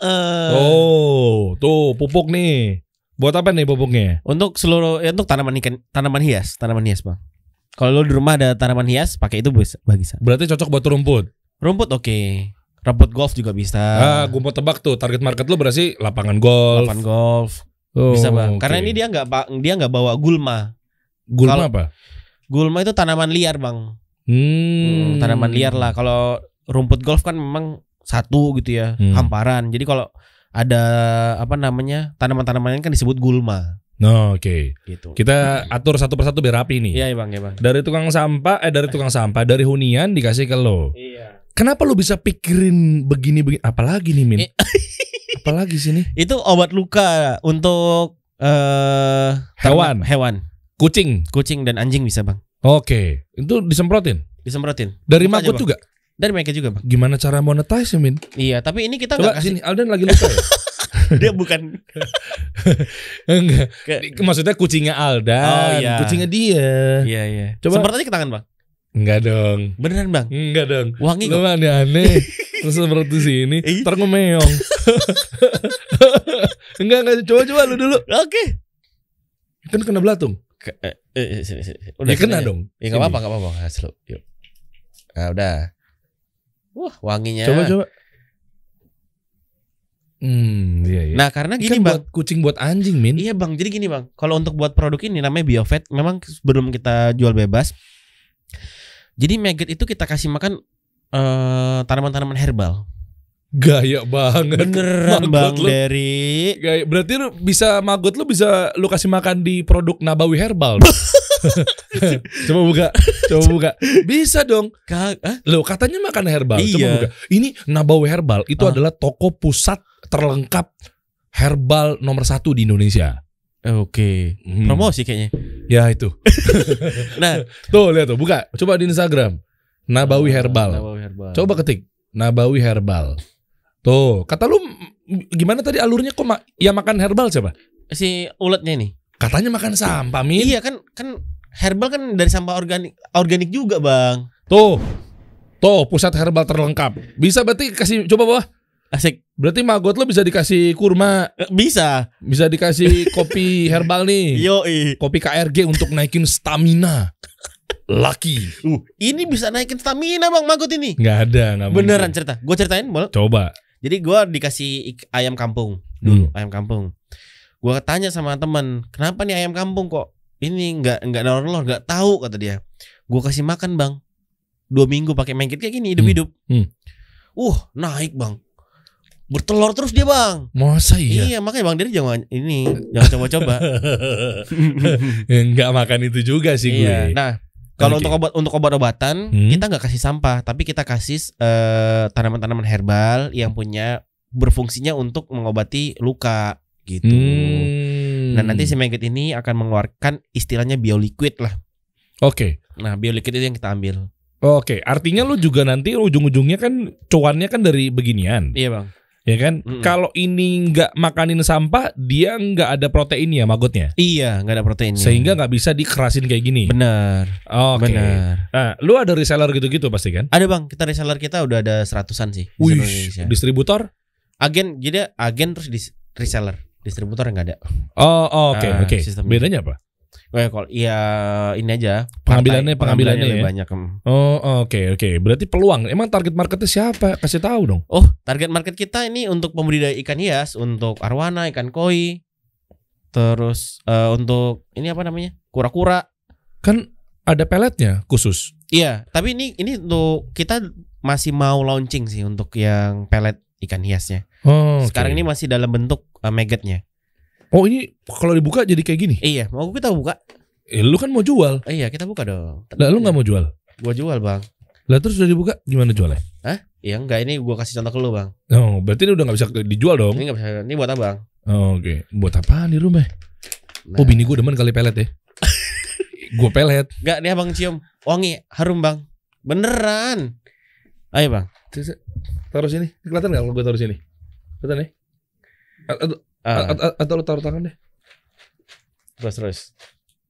Uh-uh. Tuh, tuh pupuk nih. Buat apa nih pupuknya? Untuk seluruh, ya, untuk tanaman ikan, tanaman hias, tanaman hias bang. Kalau lo di rumah ada tanaman hias, pakai itu bisa, bisa. Berarti cocok buat rumput. Rumput oke. Okay. Rumput golf juga bisa. Ah, gue mau tebak tuh target market lo berarti lapangan golf. Lapangan golf Oh, bisa bang. Okay. Karena ini dia nggak dia nggak bawa gulma. Gulma Kalo, apa? Gulma itu tanaman liar bang. Hmm. hmm tanaman liar lah. Kalau rumput golf kan memang satu gitu ya, hmm. hamparan. Jadi kalau ada apa namanya tanaman-tanaman kan disebut gulma. No, nah, oke. Okay. Gitu. Kita atur satu persatu biar rapi nih. Iya, ya bang, ya bang. Dari tukang sampah, eh dari tukang sampah, dari hunian dikasih ke lo. Iya. Kenapa lo bisa pikirin begini-begini? Apalagi nih, Min? Eh, <laughs> apa lagi sini? Itu obat luka untuk uh, hewan, hewan. Kucing, kucing dan anjing bisa, Bang. Oke, itu disemprotin. Disemprotin. Dari Buka juga. Dari mereka juga, Bang. Gimana cara monetize, ya, Min? Iya, tapi ini kita nggak kasih... sini, Alden lagi luka ya? <laughs> dia bukan enggak Ke... maksudnya kucingnya Alda, oh, iya. kucingnya dia iya iya coba semprot aja ke tangan bang Enggak dong Beneran bang? Enggak dong Wangi Lu aneh-aneh Terus semprot di sini iya. Ntar ngemeong <laughs> enggak enggak coba coba lu dulu. Oke. Okay. Kan kena belatung. Ke, eh, eh, eh sini, sini. Udah, ya kena dong. Ya enggak apa-apa, enggak apa-apa. Hasil. Yuk. Nah, udah. Wah, wanginya. Coba coba. Hmm, iya, iya. Nah, karena gini, kan Bang. Buat kucing buat anjing, Min. Iya, Bang. Jadi gini, Bang. Kalau untuk buat produk ini namanya Biofet, memang sebelum kita jual bebas. Jadi maggot itu kita kasih makan eh, tanaman-tanaman uh, tanaman -tanaman herbal. Gaya banget. Beneran Bang lu, Derry. Gaya. Berarti lu bisa magut lu bisa lu kasih makan di produk Nabawi Herbal. <laughs> coba buka, coba buka. Bisa dong. Ka Lo katanya makan herbal. Iya. Coba buka. Ini Nabawi Herbal itu ah. adalah toko pusat terlengkap herbal nomor satu di Indonesia. Oke, okay. hmm. promosi kayaknya. Ya itu. <laughs> nah, tuh lihat tuh, buka. Coba di Instagram. Nabawi oh, Herbal. Nabawi Herbal. Coba ketik Nabawi Herbal. Tuh, kata lu gimana tadi alurnya kok ma ya makan herbal siapa? Si ulatnya ini. Katanya makan sampah, Min. Iya kan kan herbal kan dari sampah organik organik juga, Bang. Tuh. Tuh, pusat herbal terlengkap. Bisa berarti kasih coba bawah. Asik. Berarti maggot lo bisa dikasih kurma. Eh, bisa. Bisa dikasih kopi <laughs> herbal nih. Yo, Kopi KRG untuk naikin stamina. laki Uh, ini bisa naikin stamina bang maggot ini. Nggak ada, nggak Beneran cerita. Gue ceritain boleh? Coba. Jadi gue dikasih ayam kampung dulu, hmm. ayam kampung. Gue tanya sama temen, kenapa nih ayam kampung kok ini nggak nggak nolor nggak tahu kata dia. Gue kasih makan bang, dua minggu pakai main kayak gini hidup-hidup. Hmm. Hmm. Uh naik bang, bertelur terus dia bang. Masa iya? Iya makanya bang dari jangan ini jangan coba-coba. Enggak <laughs> makan itu juga sih iya, gue. Nah kalau okay. untuk obat untuk obat-obatan hmm. kita nggak kasih sampah, tapi kita kasih tanaman eh, tanaman-tanaman herbal yang punya berfungsinya untuk mengobati luka gitu. Hmm. Nah nanti si maggot ini akan mengeluarkan istilahnya bioliquid lah. Oke. Okay. Nah bioliquid itu yang kita ambil. Oke, okay. artinya lu juga nanti ujung-ujungnya kan cuannya kan dari beginian. Iya bang ya kan? Mm -mm. Kalau ini nggak makanin sampah, dia nggak ada proteinnya magotnya. Iya, nggak ada proteinnya. Sehingga nggak bisa dikerasin kayak gini. Benar. Oke. Okay. Benar. Nah, lu ada reseller gitu-gitu pasti kan? Ada bang, kita reseller kita udah ada seratusan sih. Wih, distributor? Agen, jadi agen terus dis reseller. Distributor nggak ada. Oh, oh oke, okay, nah, oke. Okay. Bedanya apa? Oh ya kalau iya ini aja pengambilannya partai, pengambilannya, pengambilannya ya? banyak. Oh oke okay, oke. Okay. Berarti peluang. Emang target marketnya siapa? Kasih tahu dong. Oh target market kita ini untuk pembudidaya ikan hias, untuk arwana, ikan koi, terus uh, untuk ini apa namanya kura-kura. Kan ada peletnya khusus. Iya. Tapi ini ini untuk kita masih mau launching sih untuk yang pelet ikan hiasnya. Oh, Sekarang ini masih dalam bentuk uh, eh, maggotnya. Oh ini kalau dibuka jadi kayak gini? Iya, mau kita buka. Eh, lu kan mau jual. Eh, iya, kita buka dong. Lah lu nggak mau jual? Gua jual, Bang. Lah terus udah dibuka gimana jualnya? Hah? iya enggak ini gua kasih contoh ke lu, Bang. Oh, berarti ini udah nggak bisa dijual dong. Ini enggak bisa. Ini buat Abang. Oh, Oke. Okay. Buat apa di rumah? Nah. Oh, bini gua demen kali pelet ya. <laughs> gua pelet. Enggak, nih Abang cium. Wangi, harum, Bang. Beneran. Ayo, Bang. Taruh sini. Kelihatan enggak kalau gua taruh sini? Kelihatan ya? Aduh, Ah. atau lo taruh tangan deh. Terus terus.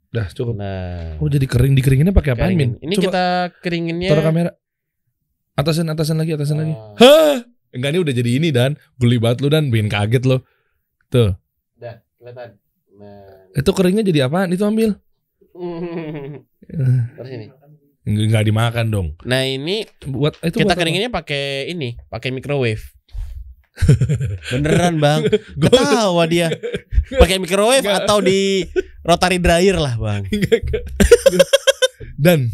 Dah cukup. Nah. Oh jadi kering dikeringinnya pakai apa Min? Ini Coba kita keringinnya. Taruh kamera. Atasan atasan lagi atasan oh. lagi. Ah. Hah? Enggak ini udah jadi ini dan geli banget lu dan bikin kaget lo. Tuh. Dah kelihatan. Nah. Itu keringnya jadi apaan? Itu ambil. <laughs> Terus ini. Enggak dimakan dong. Nah ini buat eh, itu kita keringinnya pakai ini, pakai microwave. <laughs> Beneran bang, <laughs> ketawa dia. <laughs> Pakai microwave Nggak. atau di rotary dryer lah bang. Nggak. Dan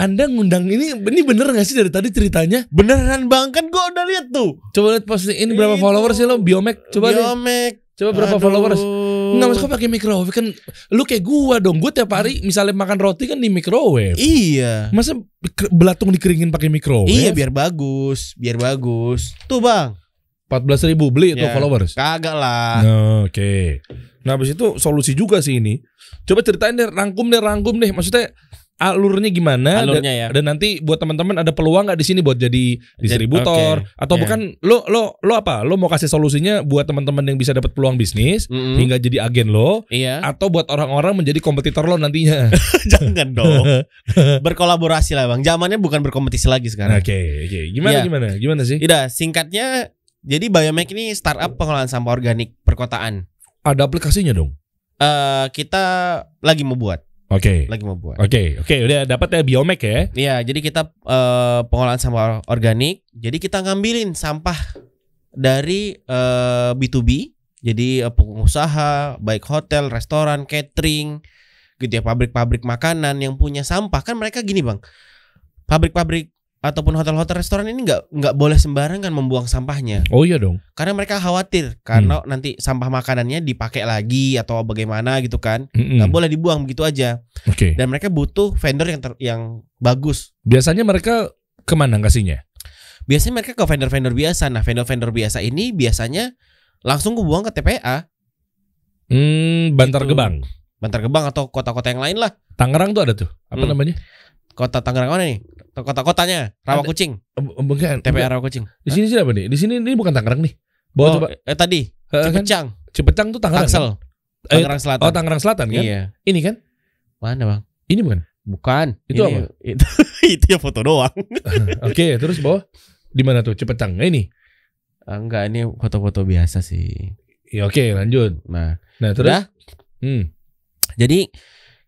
anda ngundang ini ini bener gak sih dari tadi ceritanya? Beneran bang kan gue udah liat tuh. Coba liat posting ini berapa followers sih lo Biomek? Coba Biomek. Deh. Coba berapa Aduh. followers? Nggak maksud pakai microwave kan lu kayak gua dong. Gue tiap hari misalnya makan roti kan di microwave. Iya. Masa belatung dikeringin pakai microwave? Iya biar bagus, biar bagus. Tuh bang. 14 ribu beli itu ya. followers. Kagak lah. Oke. Nah, okay. Nah habis itu solusi juga sih ini. Coba ceritain deh, rangkum deh, rangkum deh. Maksudnya alurnya gimana? Alurnya dan, ya. Dan nanti buat teman-teman ada peluang nggak di sini buat jadi distributor okay. atau yeah. bukan? Lo lo lo apa? Lo mau kasih solusinya buat teman-teman yang bisa dapat peluang bisnis mm -hmm. hingga jadi agen lo? Iya. Atau buat orang-orang menjadi kompetitor lo nantinya? <laughs> Jangan dong. <laughs> Berkolaborasi lah bang. Zamannya bukan berkompetisi lagi sekarang. Oke okay, oke. Okay. Gimana yeah. gimana gimana sih? iya, Singkatnya jadi Biomek ini startup pengelolaan sampah organik perkotaan. Ada aplikasinya dong? Uh, kita lagi mau buat. Oke. Okay. Lagi mau buat. Oke, okay. oke okay. udah dapat ya Biomek ya. Iya, jadi kita uh, eh, pengolahan sampah organik. Jadi kita ngambilin sampah dari uh, eh, B2B, jadi uh, pengusaha, baik hotel, restoran, catering, gitu ya, pabrik-pabrik makanan yang punya sampah kan mereka gini, Bang. Pabrik-pabrik ataupun hotel-hotel restoran ini nggak nggak boleh sembarangan membuang sampahnya. Oh iya dong. Karena mereka khawatir karena hmm. nanti sampah makanannya dipakai lagi atau bagaimana gitu kan. Nggak hmm boleh dibuang begitu aja. Oke. Okay. Dan mereka butuh vendor yang ter, yang bagus. Biasanya mereka kemana kasihnya? Biasanya mereka ke vendor-vendor biasa. Nah vendor-vendor biasa ini biasanya langsung buang ke TPA. Hmm, Bantar gitu. Gebang. Bantar Gebang atau kota-kota yang lain lah. Tangerang tuh ada tuh. Apa hmm. namanya? Kota Tangerang mana nih? Kota-kotanya Rawa Kucing. Bukan. TPA Rawa Kucing. Di sini sih apa nih? Di sini ini bukan Tangerang nih. Bawa oh, coba. Eh, tadi kan? Cipecang. Kan? Cipecang tuh Tangerang. Tangsel. Kan? Eh, Tangerang Selatan. Oh, Tangerang Selatan kan? Iya. Ini kan? Mana, Bang? Ini bukan. Bukan. Itu ini, apa? <laughs> Itu, ya foto doang. <laughs> Oke, terus bawah di mana tuh Cipecang? Eh, ini. Ah, enggak, ini foto-foto biasa sih. Ya, oke, lanjut. Nah, nah terus. Udah? Hmm. Jadi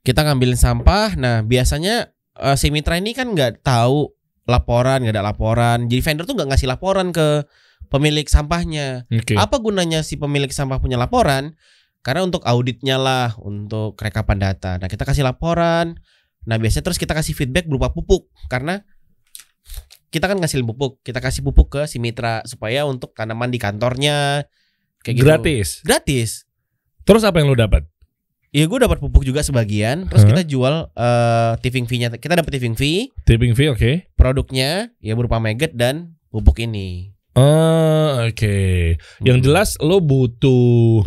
kita ngambilin sampah. Nah, biasanya uh, si mitra ini kan nggak tahu laporan, nggak ada laporan. Jadi vendor tuh nggak ngasih laporan ke pemilik sampahnya. Okay. Apa gunanya si pemilik sampah punya laporan? Karena untuk auditnya lah, untuk rekapan data. Nah kita kasih laporan. Nah biasanya terus kita kasih feedback berupa pupuk karena kita kan ngasih pupuk, kita kasih pupuk ke si mitra supaya untuk tanaman di kantornya kayak gratis. gitu. Gratis. Gratis. Terus apa yang lo dapat? Iya gue dapat pupuk juga sebagian. Terus kita jual uh, eh, tipping fee-nya. Kita dapat tipping fee. Tipping fee oke. Produknya ya berupa maggot dan pupuk ini. Ah, oke. Yang hmm. jelas lo butuh.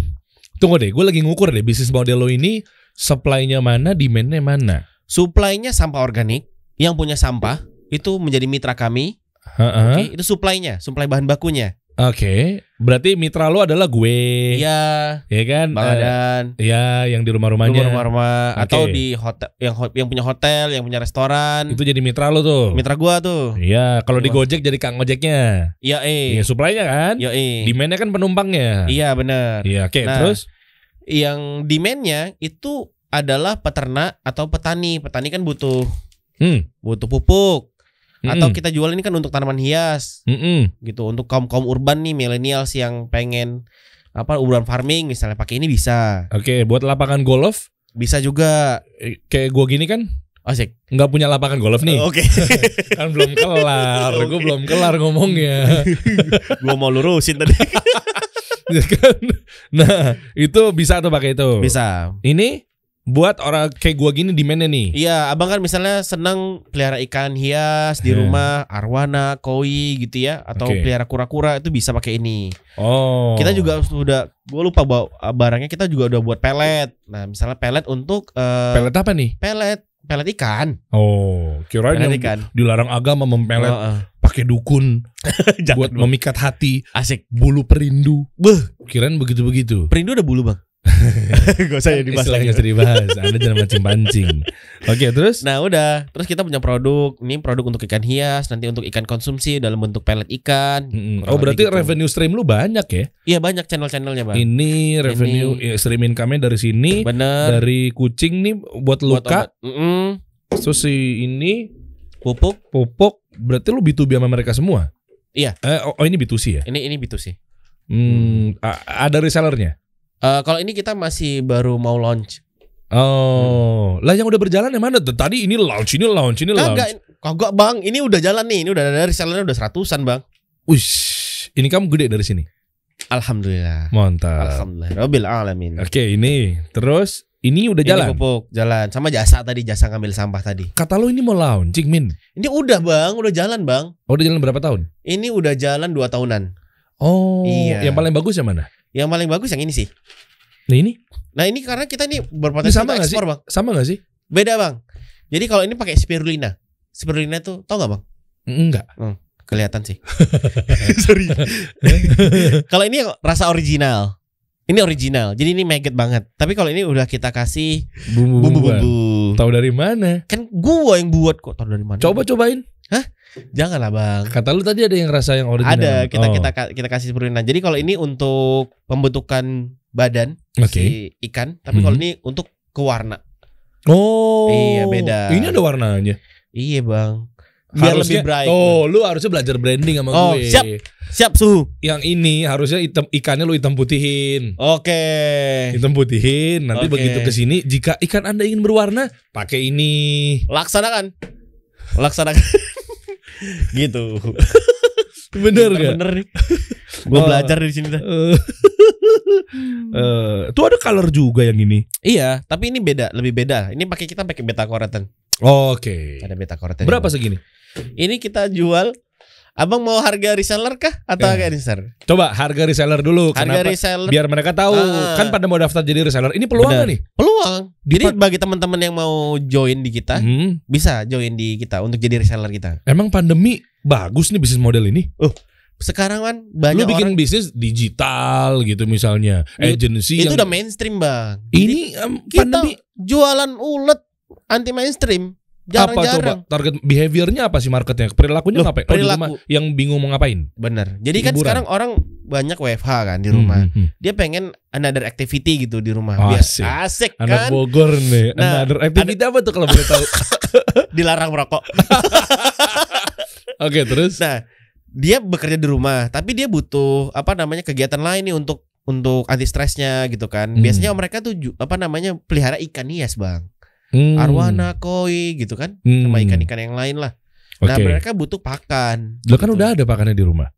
Tunggu deh, gue lagi ngukur deh bisnis model lo ini supply-nya mana, demand-nya mana. Supply-nya sampah organik. Yang punya sampah itu menjadi mitra kami. Uh Oke, itu supply-nya, supply bahan bakunya. Oke, okay. berarti mitra lo adalah gue. Iya. Iya kan? Bang Adan. Iya, yang di rumah-rumahnya. Rumah-rumah okay. atau di hotel yang yang punya hotel, yang punya restoran. Itu jadi mitra lo tuh. Mitra gua tuh. Iya, kalau di Gojek jadi Kang Ojeknya. Iya, eh. Iya, supply-nya kan? Iya, eh. Demand-nya kan penumpangnya. Iya, benar. Iya, oke, okay, nah, terus yang demand-nya itu adalah peternak atau petani. Petani kan butuh hmm. butuh pupuk, atau kita jual ini kan untuk tanaman hias Mm-mm. gitu untuk kaum kaum urban nih millennials yang pengen apa urban farming misalnya pakai ini bisa oke okay, buat lapangan golf bisa juga eh, kayak gua gini kan Asik. Nggak punya lapangan golf nih. Oke. Okay. <laughs> kan belum kelar. okay. gua belum kelar ngomongnya. <laughs> gua mau lurusin tadi. <laughs> Iya kan? nah, itu bisa atau pakai itu. Bisa. Ini buat orang kayak gua gini di mana nih. Iya, abang kan misalnya senang pelihara ikan hias di hmm. rumah, arwana, koi gitu ya, atau okay. pelihara kura-kura itu bisa pakai ini. Oh. Kita juga sudah, gua lupa bawa eh, barangnya kita juga udah buat pelet. Nah, misalnya pelet untuk. Uh, pelet apa nih? Pelet, pelet ikan. Oh, kira pelet ikan. dilarang agama mempelet. Oh, uh. Pakai dukun <laughs> buat memikat hati, asik bulu perindu. Beh, kirain begitu-begitu. Perindu ada bulu bang? <laughs> Gak usah ya dibahas Gak usah dibahas. Anda jangan mancing-mancing. Oke, okay, terus? Nah, udah. Terus kita punya produk. Ini produk untuk ikan hias, nanti untuk ikan konsumsi dalam bentuk pelet ikan. Hmm. Oh, berarti gitu. revenue stream lu banyak ya? Iya, banyak channel-channelnya, Bang. Ini revenue ini. Ya, stream income-nya dari sini. Bener. Dari kucing nih buat luka. Buat mm -mm. Terus si ini pupuk. Pupuk. Berarti lu B2B sama mereka semua? Iya. Eh, oh, oh, ini B2C ya? Ini ini B2C. hmm. ada resellernya? Uh, kalau ini kita masih baru mau launch. Oh, hmm. lah yang udah berjalan yang mana? Tadi ini launch, ini launch, ini Kagak, launch. Kagak, Bang. Ini udah jalan nih. Ini udah ada resellernya udah seratusan, Bang. Ush, ini kamu gede dari sini. Alhamdulillah. Mantap. Alhamdulillah. Robil alamin. Oke, okay, ini terus ini udah jalan. Ini pupuk jalan sama jasa tadi jasa ngambil sampah tadi. Kata lo ini mau launching Min. Ini udah bang, udah jalan bang. Oh, udah jalan berapa tahun? Ini udah jalan dua tahunan. Oh, iya. Yang paling bagus yang mana? Yang paling bagus yang ini sih. Nah ini? Nah ini karena kita ini berpotensi sama gak ekspor bang. Sama gak sih? Beda bang. Jadi kalau ini pakai spirulina. Spirulina tuh tau gak bang? Enggak. Mm, hmm, kelihatan sih. <laughs> Sorry. <laughs> kalau ini rasa original. Ini original. Jadi ini maggot banget. Tapi kalau ini udah kita kasih bumbu-bumbu. Tahu dari mana? Kan gua yang buat kok. Tahu dari mana? Coba cobain. Hah? Janganlah bang. Kata lu tadi ada yang rasa yang original. Ada, kita oh. kita kita kasih ini Jadi kalau ini untuk pembentukan badan okay. si ikan, tapi hmm. kalau ini untuk ke warna. Oh. Iya beda. Ini ada warnanya. Iya bang. Biar harusnya, lebih bright. Oh, lu harusnya belajar branding sama oh, gue. Siap, siap suhu. Yang ini harusnya ikan ikannya lu hitam putihin. Oke. Okay. Hitam putihin. Nanti okay. begitu kesini, jika ikan anda ingin berwarna, pakai ini. Laksanakan laksanakan <laughs> gitu bener gak? bener nih gue <laughs> oh. belajar di sini itu uh, <laughs> eh, tuh ada color juga yang ini iya tapi ini beda lebih beda ini pakai kita pakai beta koreten oke okay. ada beta koreten berapa segini ini kita jual Abang mau harga reseller kah atau yeah. harga reseller? Coba harga reseller dulu. Harga Kenapa? reseller. Biar mereka tahu ah. kan pada mau daftar jadi reseller. Ini peluang Benar. nih? Peluang. Jadi bagi teman-teman yang mau join di kita, hmm. bisa join di kita untuk jadi reseller kita. Emang pandemi bagus nih bisnis model ini? Uh, sekarang kan banyak lu bikin orang, bisnis digital gitu misalnya agency itu udah mainstream bang ini um, kita pandemi. jualan ulet anti mainstream Jarang-jarang. Apa coba target behaviornya apa sih marketnya? Perilakunya Loh, ngapain? Oh, perilaku. Oh, yang bingung mau ngapain? Bener. Jadi kan Hiburan. kan sekarang orang banyak WFH kan di hmm, rumah. Hmm, hmm, Dia pengen another activity gitu di rumah. Biar asik, asik kan. Anak Bogor nih. Nah, another activity ada, apa tuh kalau boleh tahu? <laughs> dilarang merokok. <laughs> Oke, okay, terus. Nah, dia bekerja di rumah, tapi dia butuh apa namanya kegiatan lain nih untuk untuk anti stresnya gitu kan. Hmm. Biasanya mereka tuh apa namanya pelihara ikan hias, Bang hmm. arwana, koi gitu kan, hmm. sama ikan-ikan yang lain lah. Okay. Nah mereka butuh pakan. Lo kan udah ada pakannya di rumah.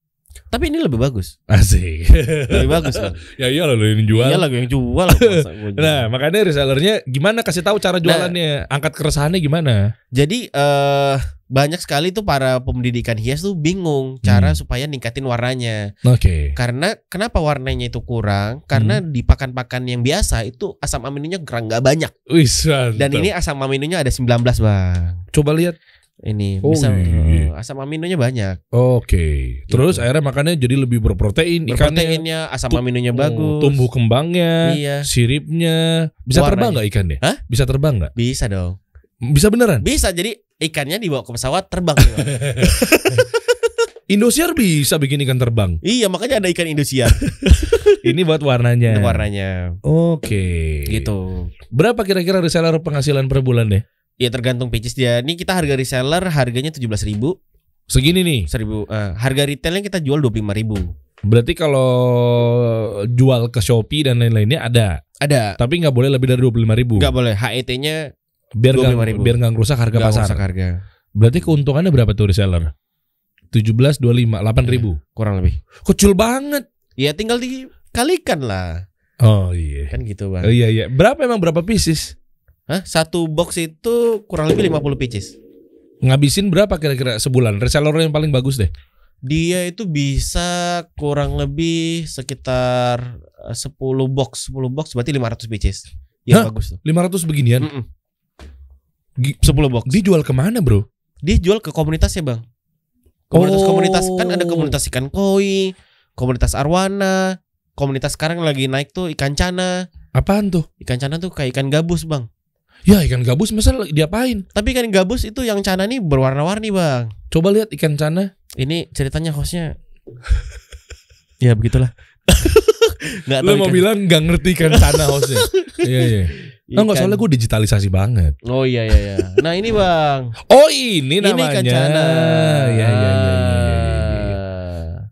Tapi ini lebih bagus. Asik. Lebih bagus kan? <laughs> ya iya lo yang jual. Iya lo yang jual. <laughs> nah makanya resellernya gimana kasih tahu cara nah. jualannya, nah, angkat keresahannya gimana? Jadi eh uh, banyak sekali tuh para pendidikan hias tuh bingung cara hmm. supaya ningkatin warnanya. Oke. Okay. Karena kenapa warnanya itu kurang? Karena hmm. di pakan-pakan yang biasa itu asam aminonya kurang gak banyak. Wih, Dan ini asam aminonya ada 19, Bang. Coba lihat ini oh, bisa iya. iya, iya. Eh, asam aminonya banyak. Oke. Okay. Terus gitu. akhirnya makannya jadi lebih berprotein, berproteinnya, ikannya, asam aminonya bagus, tumbuh kembangnya, iya. siripnya. Bisa warnanya. terbang nggak ikannya? Hah? Bisa terbang nggak? Bisa dong. Bisa beneran? Bisa. Jadi ikannya dibawa ke pesawat terbang. Gitu. <laughs> Indosiar bisa bikin ikan terbang. Iya, makanya ada ikan Indosiar. <laughs> Ini buat warnanya. Ini warnanya. Oke. Okay. Gitu. Berapa kira-kira reseller penghasilan per bulan deh? Ya tergantung pages dia. Ini kita harga reseller harganya tujuh belas ribu Segini nih. seribu Uh, harga retailnya kita jual dua puluh lima ribu Berarti kalau jual ke Shopee dan lain-lainnya ada. Ada. Tapi nggak boleh lebih dari dua puluh lima ribu. Nggak boleh. HET-nya biar gak, biar gak ngerusak harga gak pasar. harga. Berarti keuntungannya berapa tuh reseller? 17 25 8 ya, ribu eh, kurang lebih. Kecil banget. Ya tinggal dikalikan lah. Oh iya. Kan gitu, Bang. Oh, iya iya. Berapa emang berapa pieces? Hah? Satu box itu kurang lebih 50 pieces. Ngabisin berapa kira-kira sebulan? Reseller yang paling bagus deh. Dia itu bisa kurang lebih sekitar 10 eh, box, 10 box berarti 500 pieces. Ya Hah? bagus tuh. 500 beginian? Mm -mm. 10 box. Dia jual kemana bro? Dia jual ke komunitasnya bang. Komunitas-komunitas oh. kan ada komunitas ikan koi, komunitas arwana, komunitas sekarang lagi naik tuh ikan cana. Apaan tuh? Ikan cana tuh kayak ikan gabus bang. Ya ikan gabus masa diapain? Tapi ikan gabus itu yang cana nih berwarna-warni bang. Coba lihat ikan cana. Ini ceritanya hostnya. <laughs> ya begitulah. Nggak Lo mau bilang gak ngerti ikan cana hostnya. <laughs> Iya iya. Ikan. Enggak soalnya gue digitalisasi banget. Oh iya iya iya. Nah ini bang. oh ini namanya. Ini kancana. Ya, ya, ya, ya, ya,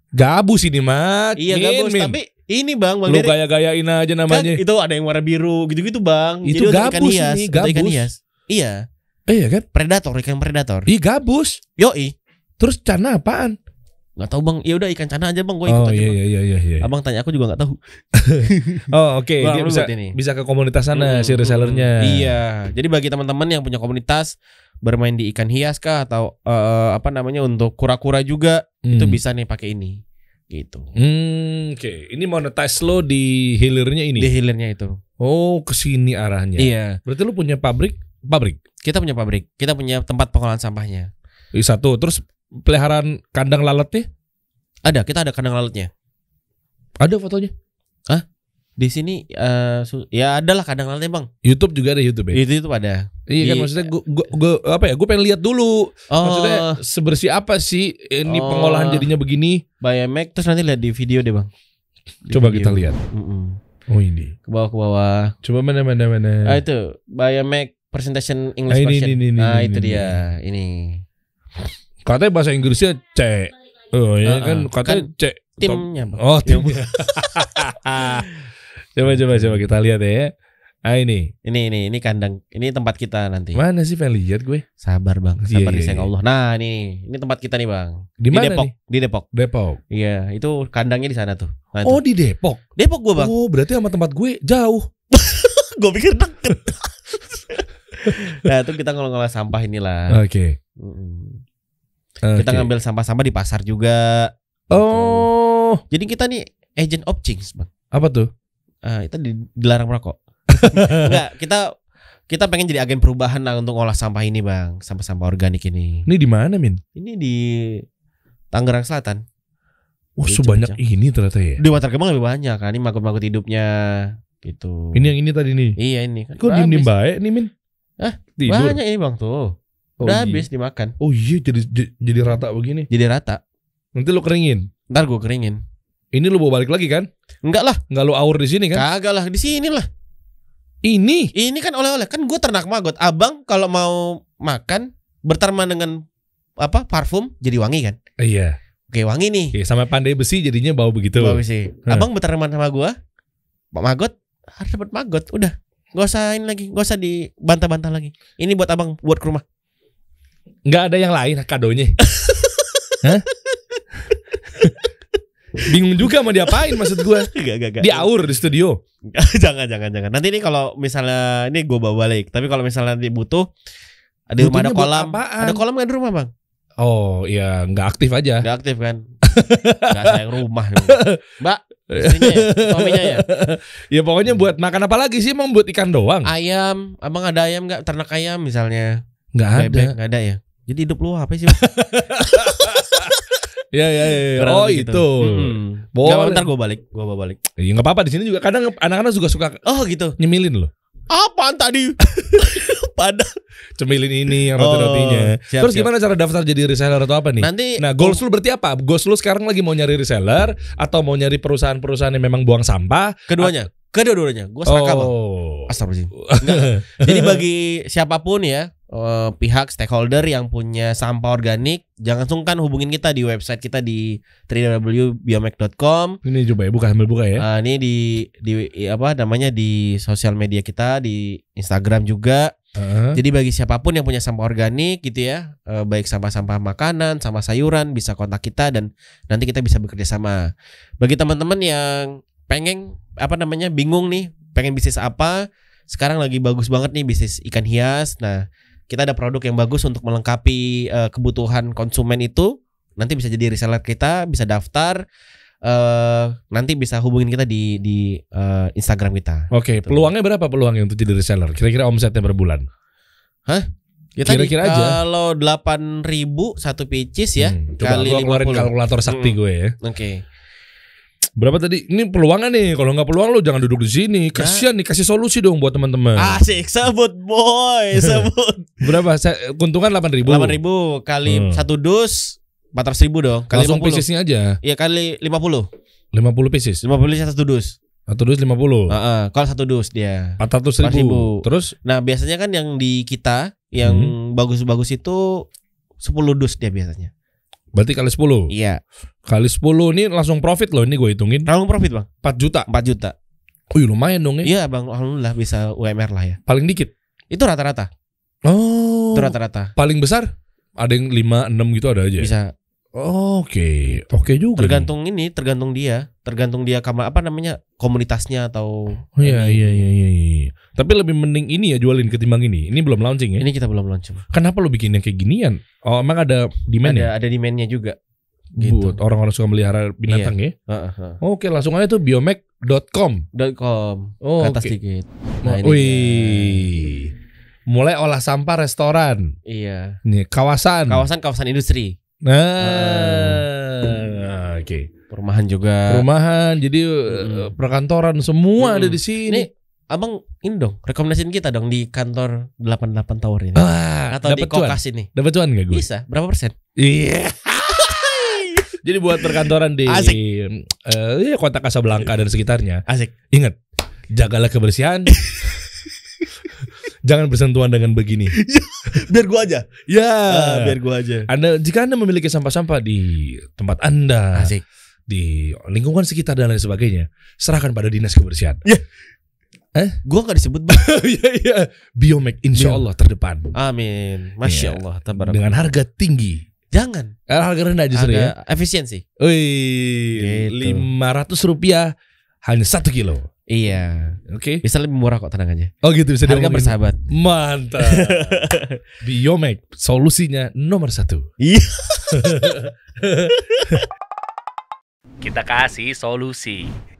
Gabus ini mat. Iya min, gabus. Tapi ini bang, bang lu gaya-gayain aja kan namanya. Kan itu ada yang warna biru gitu-gitu bang. Itu Jadi gabus ikan hias, ini gabus. hias. Iya. Eh, iya kan? Predator ikan predator. Iya gabus. Yo Yoi. Terus cana apaan? nggak tahu bang ya udah ikan cana aja bang gue ikut oh, aja iya, bang. Iya, iya, iya, iya, abang tanya aku juga nggak tahu <laughs> oh oke okay. dia bisa ini. bisa ke komunitas sana hmm, si hmm, hmm. resellernya iya jadi bagi teman-teman yang punya komunitas bermain di ikan hias kah atau uh, apa namanya untuk kura-kura juga hmm. itu bisa nih pakai ini gitu hmm, oke okay. ini monetize lo di hilirnya ini di hilirnya itu oh kesini arahnya iya berarti lo punya pabrik pabrik kita punya pabrik kita punya tempat pengolahan sampahnya satu terus peliharaan kandang lalatnya? Ada, kita ada kandang lalatnya. Ada fotonya? Ah, Di sini uh, ya lah kandang lalatnya, Bang. YouTube juga ada YouTube ya. Itu itu ada. Iya kan maksudnya gua, gua, gua apa ya? Gue pengen lihat dulu. Oh, maksudnya sebersih apa sih ini oh, pengolahan jadinya begini? Bayamek terus nanti lihat di video deh, Bang. Di Coba video. kita lihat. Mm -mm. Oh ini. Ke bawah ke bawah. Coba mana mana mana. Ah itu Bayamek presentation English ah, version. Ini, ini, nah, itu dia. ini. Katanya bahasa Inggrisnya C. Oh ya uh, kan katanya kan C. Timnya. Bang. Oh timnya. <laughs> coba coba coba kita lihat ya. Ah ini. Ini ini ini kandang. Ini tempat kita nanti. Mana sih pengen lihat gue? Sabar bang. Sabar yeah, yeah, iya. Allah. Nah ini ini tempat kita nih bang. Di, Depok. Nih? Di Depok. Depok. Iya itu kandangnya di sana tuh. Nah, oh itu. di Depok. Depok gue bang. Oh berarti sama tempat gue jauh. <laughs> gue pikir deket. <laughs> nah itu kita ngelola sampah inilah. Oke. Okay. Okay. Kita ngambil sampah-sampah di pasar juga. Gitu. Oh. Gitu. Jadi kita nih agent of change, Bang. Apa tuh? Uh, kita dilarang merokok. <laughs> Enggak, kita kita pengen jadi agen perubahan lah untuk olah sampah ini, Bang. Sampah-sampah organik ini. Ini di mana, Min? Ini di Tangerang Selatan. Wah, oh, sebanyak jam. ini ternyata ya. Di Water Kemang lebih banyak kan. Ini makut-makut hidupnya gitu. Ini yang ini tadi nih. Iya, ini. Kan Kok diem-diem baik nih, Min? Hah? Tidur. Banyak ini, Bang, tuh. Oh, udah iya. habis dimakan. Oh iya jadi jadi rata begini. Jadi rata. Nanti lu keringin. Ntar gue keringin. Ini lu bawa balik lagi kan? Enggak lah, enggak lu aur di sini kan? Kagak lah, di sini lah. Ini. Ini kan oleh-oleh kan gue ternak magot. Abang kalau mau makan berteman dengan apa parfum jadi wangi kan? Iya. Oke wangi nih. Oke, sama pandai besi jadinya bau begitu. Bau besi. Hmm. Abang berteman sama gue, Pak Magot harus dapat magot. Udah, gak usah lagi, gak usah dibantah-bantah lagi. Ini buat abang buat ke rumah. Nggak ada yang lain ah, kadonya. <laughs> Bingung juga mau diapain maksud gue. <laughs> Diaur di studio. <laughs> jangan, jangan, jangan. Nanti ini kalau misalnya ini gue bawa balik. Tapi kalau misalnya nanti butuh ada rumah ada kolam. Ada kolam nggak di rumah bang? Oh iya, nggak aktif aja. Nggak aktif kan? nggak sayang rumah. Mbak, Istrinya ya, ya? ya. pokoknya hmm. buat makan apa lagi sih? mau buat ikan doang. Ayam, abang ada ayam nggak? Ternak ayam misalnya. Nggak ada. nggak ada ya. Jadi hidup lu apa sih? Ya ya ya. Oh gitu. itu. Hmm. Boleh. Gak bentar gue balik, gue bawa balik. Iya nggak apa-apa di sini juga kadang anak-anak juga suka. Oh gitu. Nyemilin loh. Apaan tadi? <laughs> Pada cemilin ini yang oh, roti-rotinya. Oh, siap, Terus siap. gimana cara daftar jadi reseller atau apa nih? Nanti Nah, goals lu berarti apa? Goals lu sekarang lagi mau nyari reseller atau mau nyari perusahaan-perusahaan yang memang buang sampah? Keduanya. Kedua-duanya. Gue serakah, oh. Bang. Astagfirullahaladzim. <laughs> Jadi bagi siapapun ya, uh, pihak stakeholder yang punya sampah organik, jangan sungkan hubungin kita di website kita di www.biomec.com. Ini coba ya, buka ambil buka ya. Uh, ini di di apa namanya di sosial media kita di Instagram juga. Uh-huh. Jadi bagi siapapun yang punya sampah organik gitu ya, uh, baik sampah-sampah makanan, sampah sayuran bisa kontak kita dan nanti kita bisa bekerja sama. Bagi teman-teman yang pengen apa namanya bingung nih, pengen bisnis apa, sekarang lagi bagus banget nih bisnis ikan hias. Nah, kita ada produk yang bagus untuk melengkapi uh, kebutuhan konsumen itu nanti bisa jadi reseller kita bisa daftar uh, nanti bisa hubungin kita di di uh, Instagram kita. Oke, okay, gitu. peluangnya berapa peluangnya untuk jadi reseller? Kira-kira omsetnya per bulan? Hah? Ya kira-kira aja. Kalau delapan ribu satu pieces ya. Hmm, coba kali lima kalkulator sakti hmm, gue ya. Oke. Okay. Berapa tadi? Ini peluangnya nih. Kalau nggak peluang lo jangan duduk di sini. Kasihan nih, kasih solusi dong buat teman-teman. Asik, sebut boy, <laughs> sebut. Berapa? keuntungan delapan ribu. delapan ribu kali hmm. satu dus ratus ribu dong. Kali Langsung 50. aja. Iya kali lima puluh 50. 50 Lima 50 pieces satu dus. Satu dus 50. Heeh, uh, kalau satu dus dia. 400 ribu. ribu. Terus? Nah, biasanya kan yang di kita yang hmm. bagus-bagus hmm. itu sepuluh dus dia biasanya. Berarti kali 10. Iya. Kali 10 ini langsung profit loh ini gue hitungin. Langsung profit, Bang. 4 juta. 4 juta. Wih, lumayan dong ya. Iya, Bang. Alhamdulillah bisa UMR lah ya. Paling dikit. Itu rata-rata. Oh. Itu rata-rata. Paling besar ada yang 5 6 gitu ada aja. Ya? Bisa Oke, okay. oke okay juga. Tergantung nih. ini, tergantung dia, tergantung dia kamar apa namanya komunitasnya atau. Oh iya iya, iya iya iya iya. Tapi lebih mending ini ya jualin ketimbang ini. Ini belum launching ya? Ini kita belum launching. Kenapa lo bikin yang kayak ginian? Oh emang ada demand ada, ya? Ada demandnya juga. Gitu. Buat orang-orang suka melihara binatang iya. ya? Uh, uh, Oke okay, langsung aja tuh biomac.com. .com. Oh, Ke atas okay. dikit. Nah, Wih. Mulai olah sampah restoran. Iya. Nih kawasan. Kawasan kawasan industri. Nah, nah. oke. Okay. Perumahan juga. Perumahan, jadi hmm. perkantoran semua hmm. ada di sini. Ini, abang ini dong, rekomendasiin kita dong di kantor 88 Tower ini. Ah, Atau di kokas cuan. ini. Dapat cuan gak gue? Bisa, berapa persen? Iya. Yeah. <laughs> jadi buat perkantoran di Asik. Uh, kota Kasablanka dan sekitarnya. Asik. Ingat, jagalah kebersihan. <laughs> Jangan bersentuhan dengan begini. Iya biar gua aja. Ya, uh, biar gua aja. Anda jika Anda memiliki sampah-sampah di tempat Anda, Asik. di lingkungan sekitar dan lain sebagainya, serahkan pada dinas kebersihan. Yeah. Eh? Gua gak disebut <laughs> Iya iya. Biomek insya Allah terdepan. Amin. Masya ya. Allah. Tabarak. Dengan harga tinggi. Jangan. Eh, harga rendah justru harga ya. Efisiensi. Wih. Gitu. Lima gitu. ratus rupiah hanya satu kilo. Iya. Oke. Okay. Bisa lebih murah kok tenang aja. Oh gitu bisa Harga bersahabat. Mantap. <laughs> Biomek solusinya nomor satu. Iya. <laughs> Kita kasih solusi.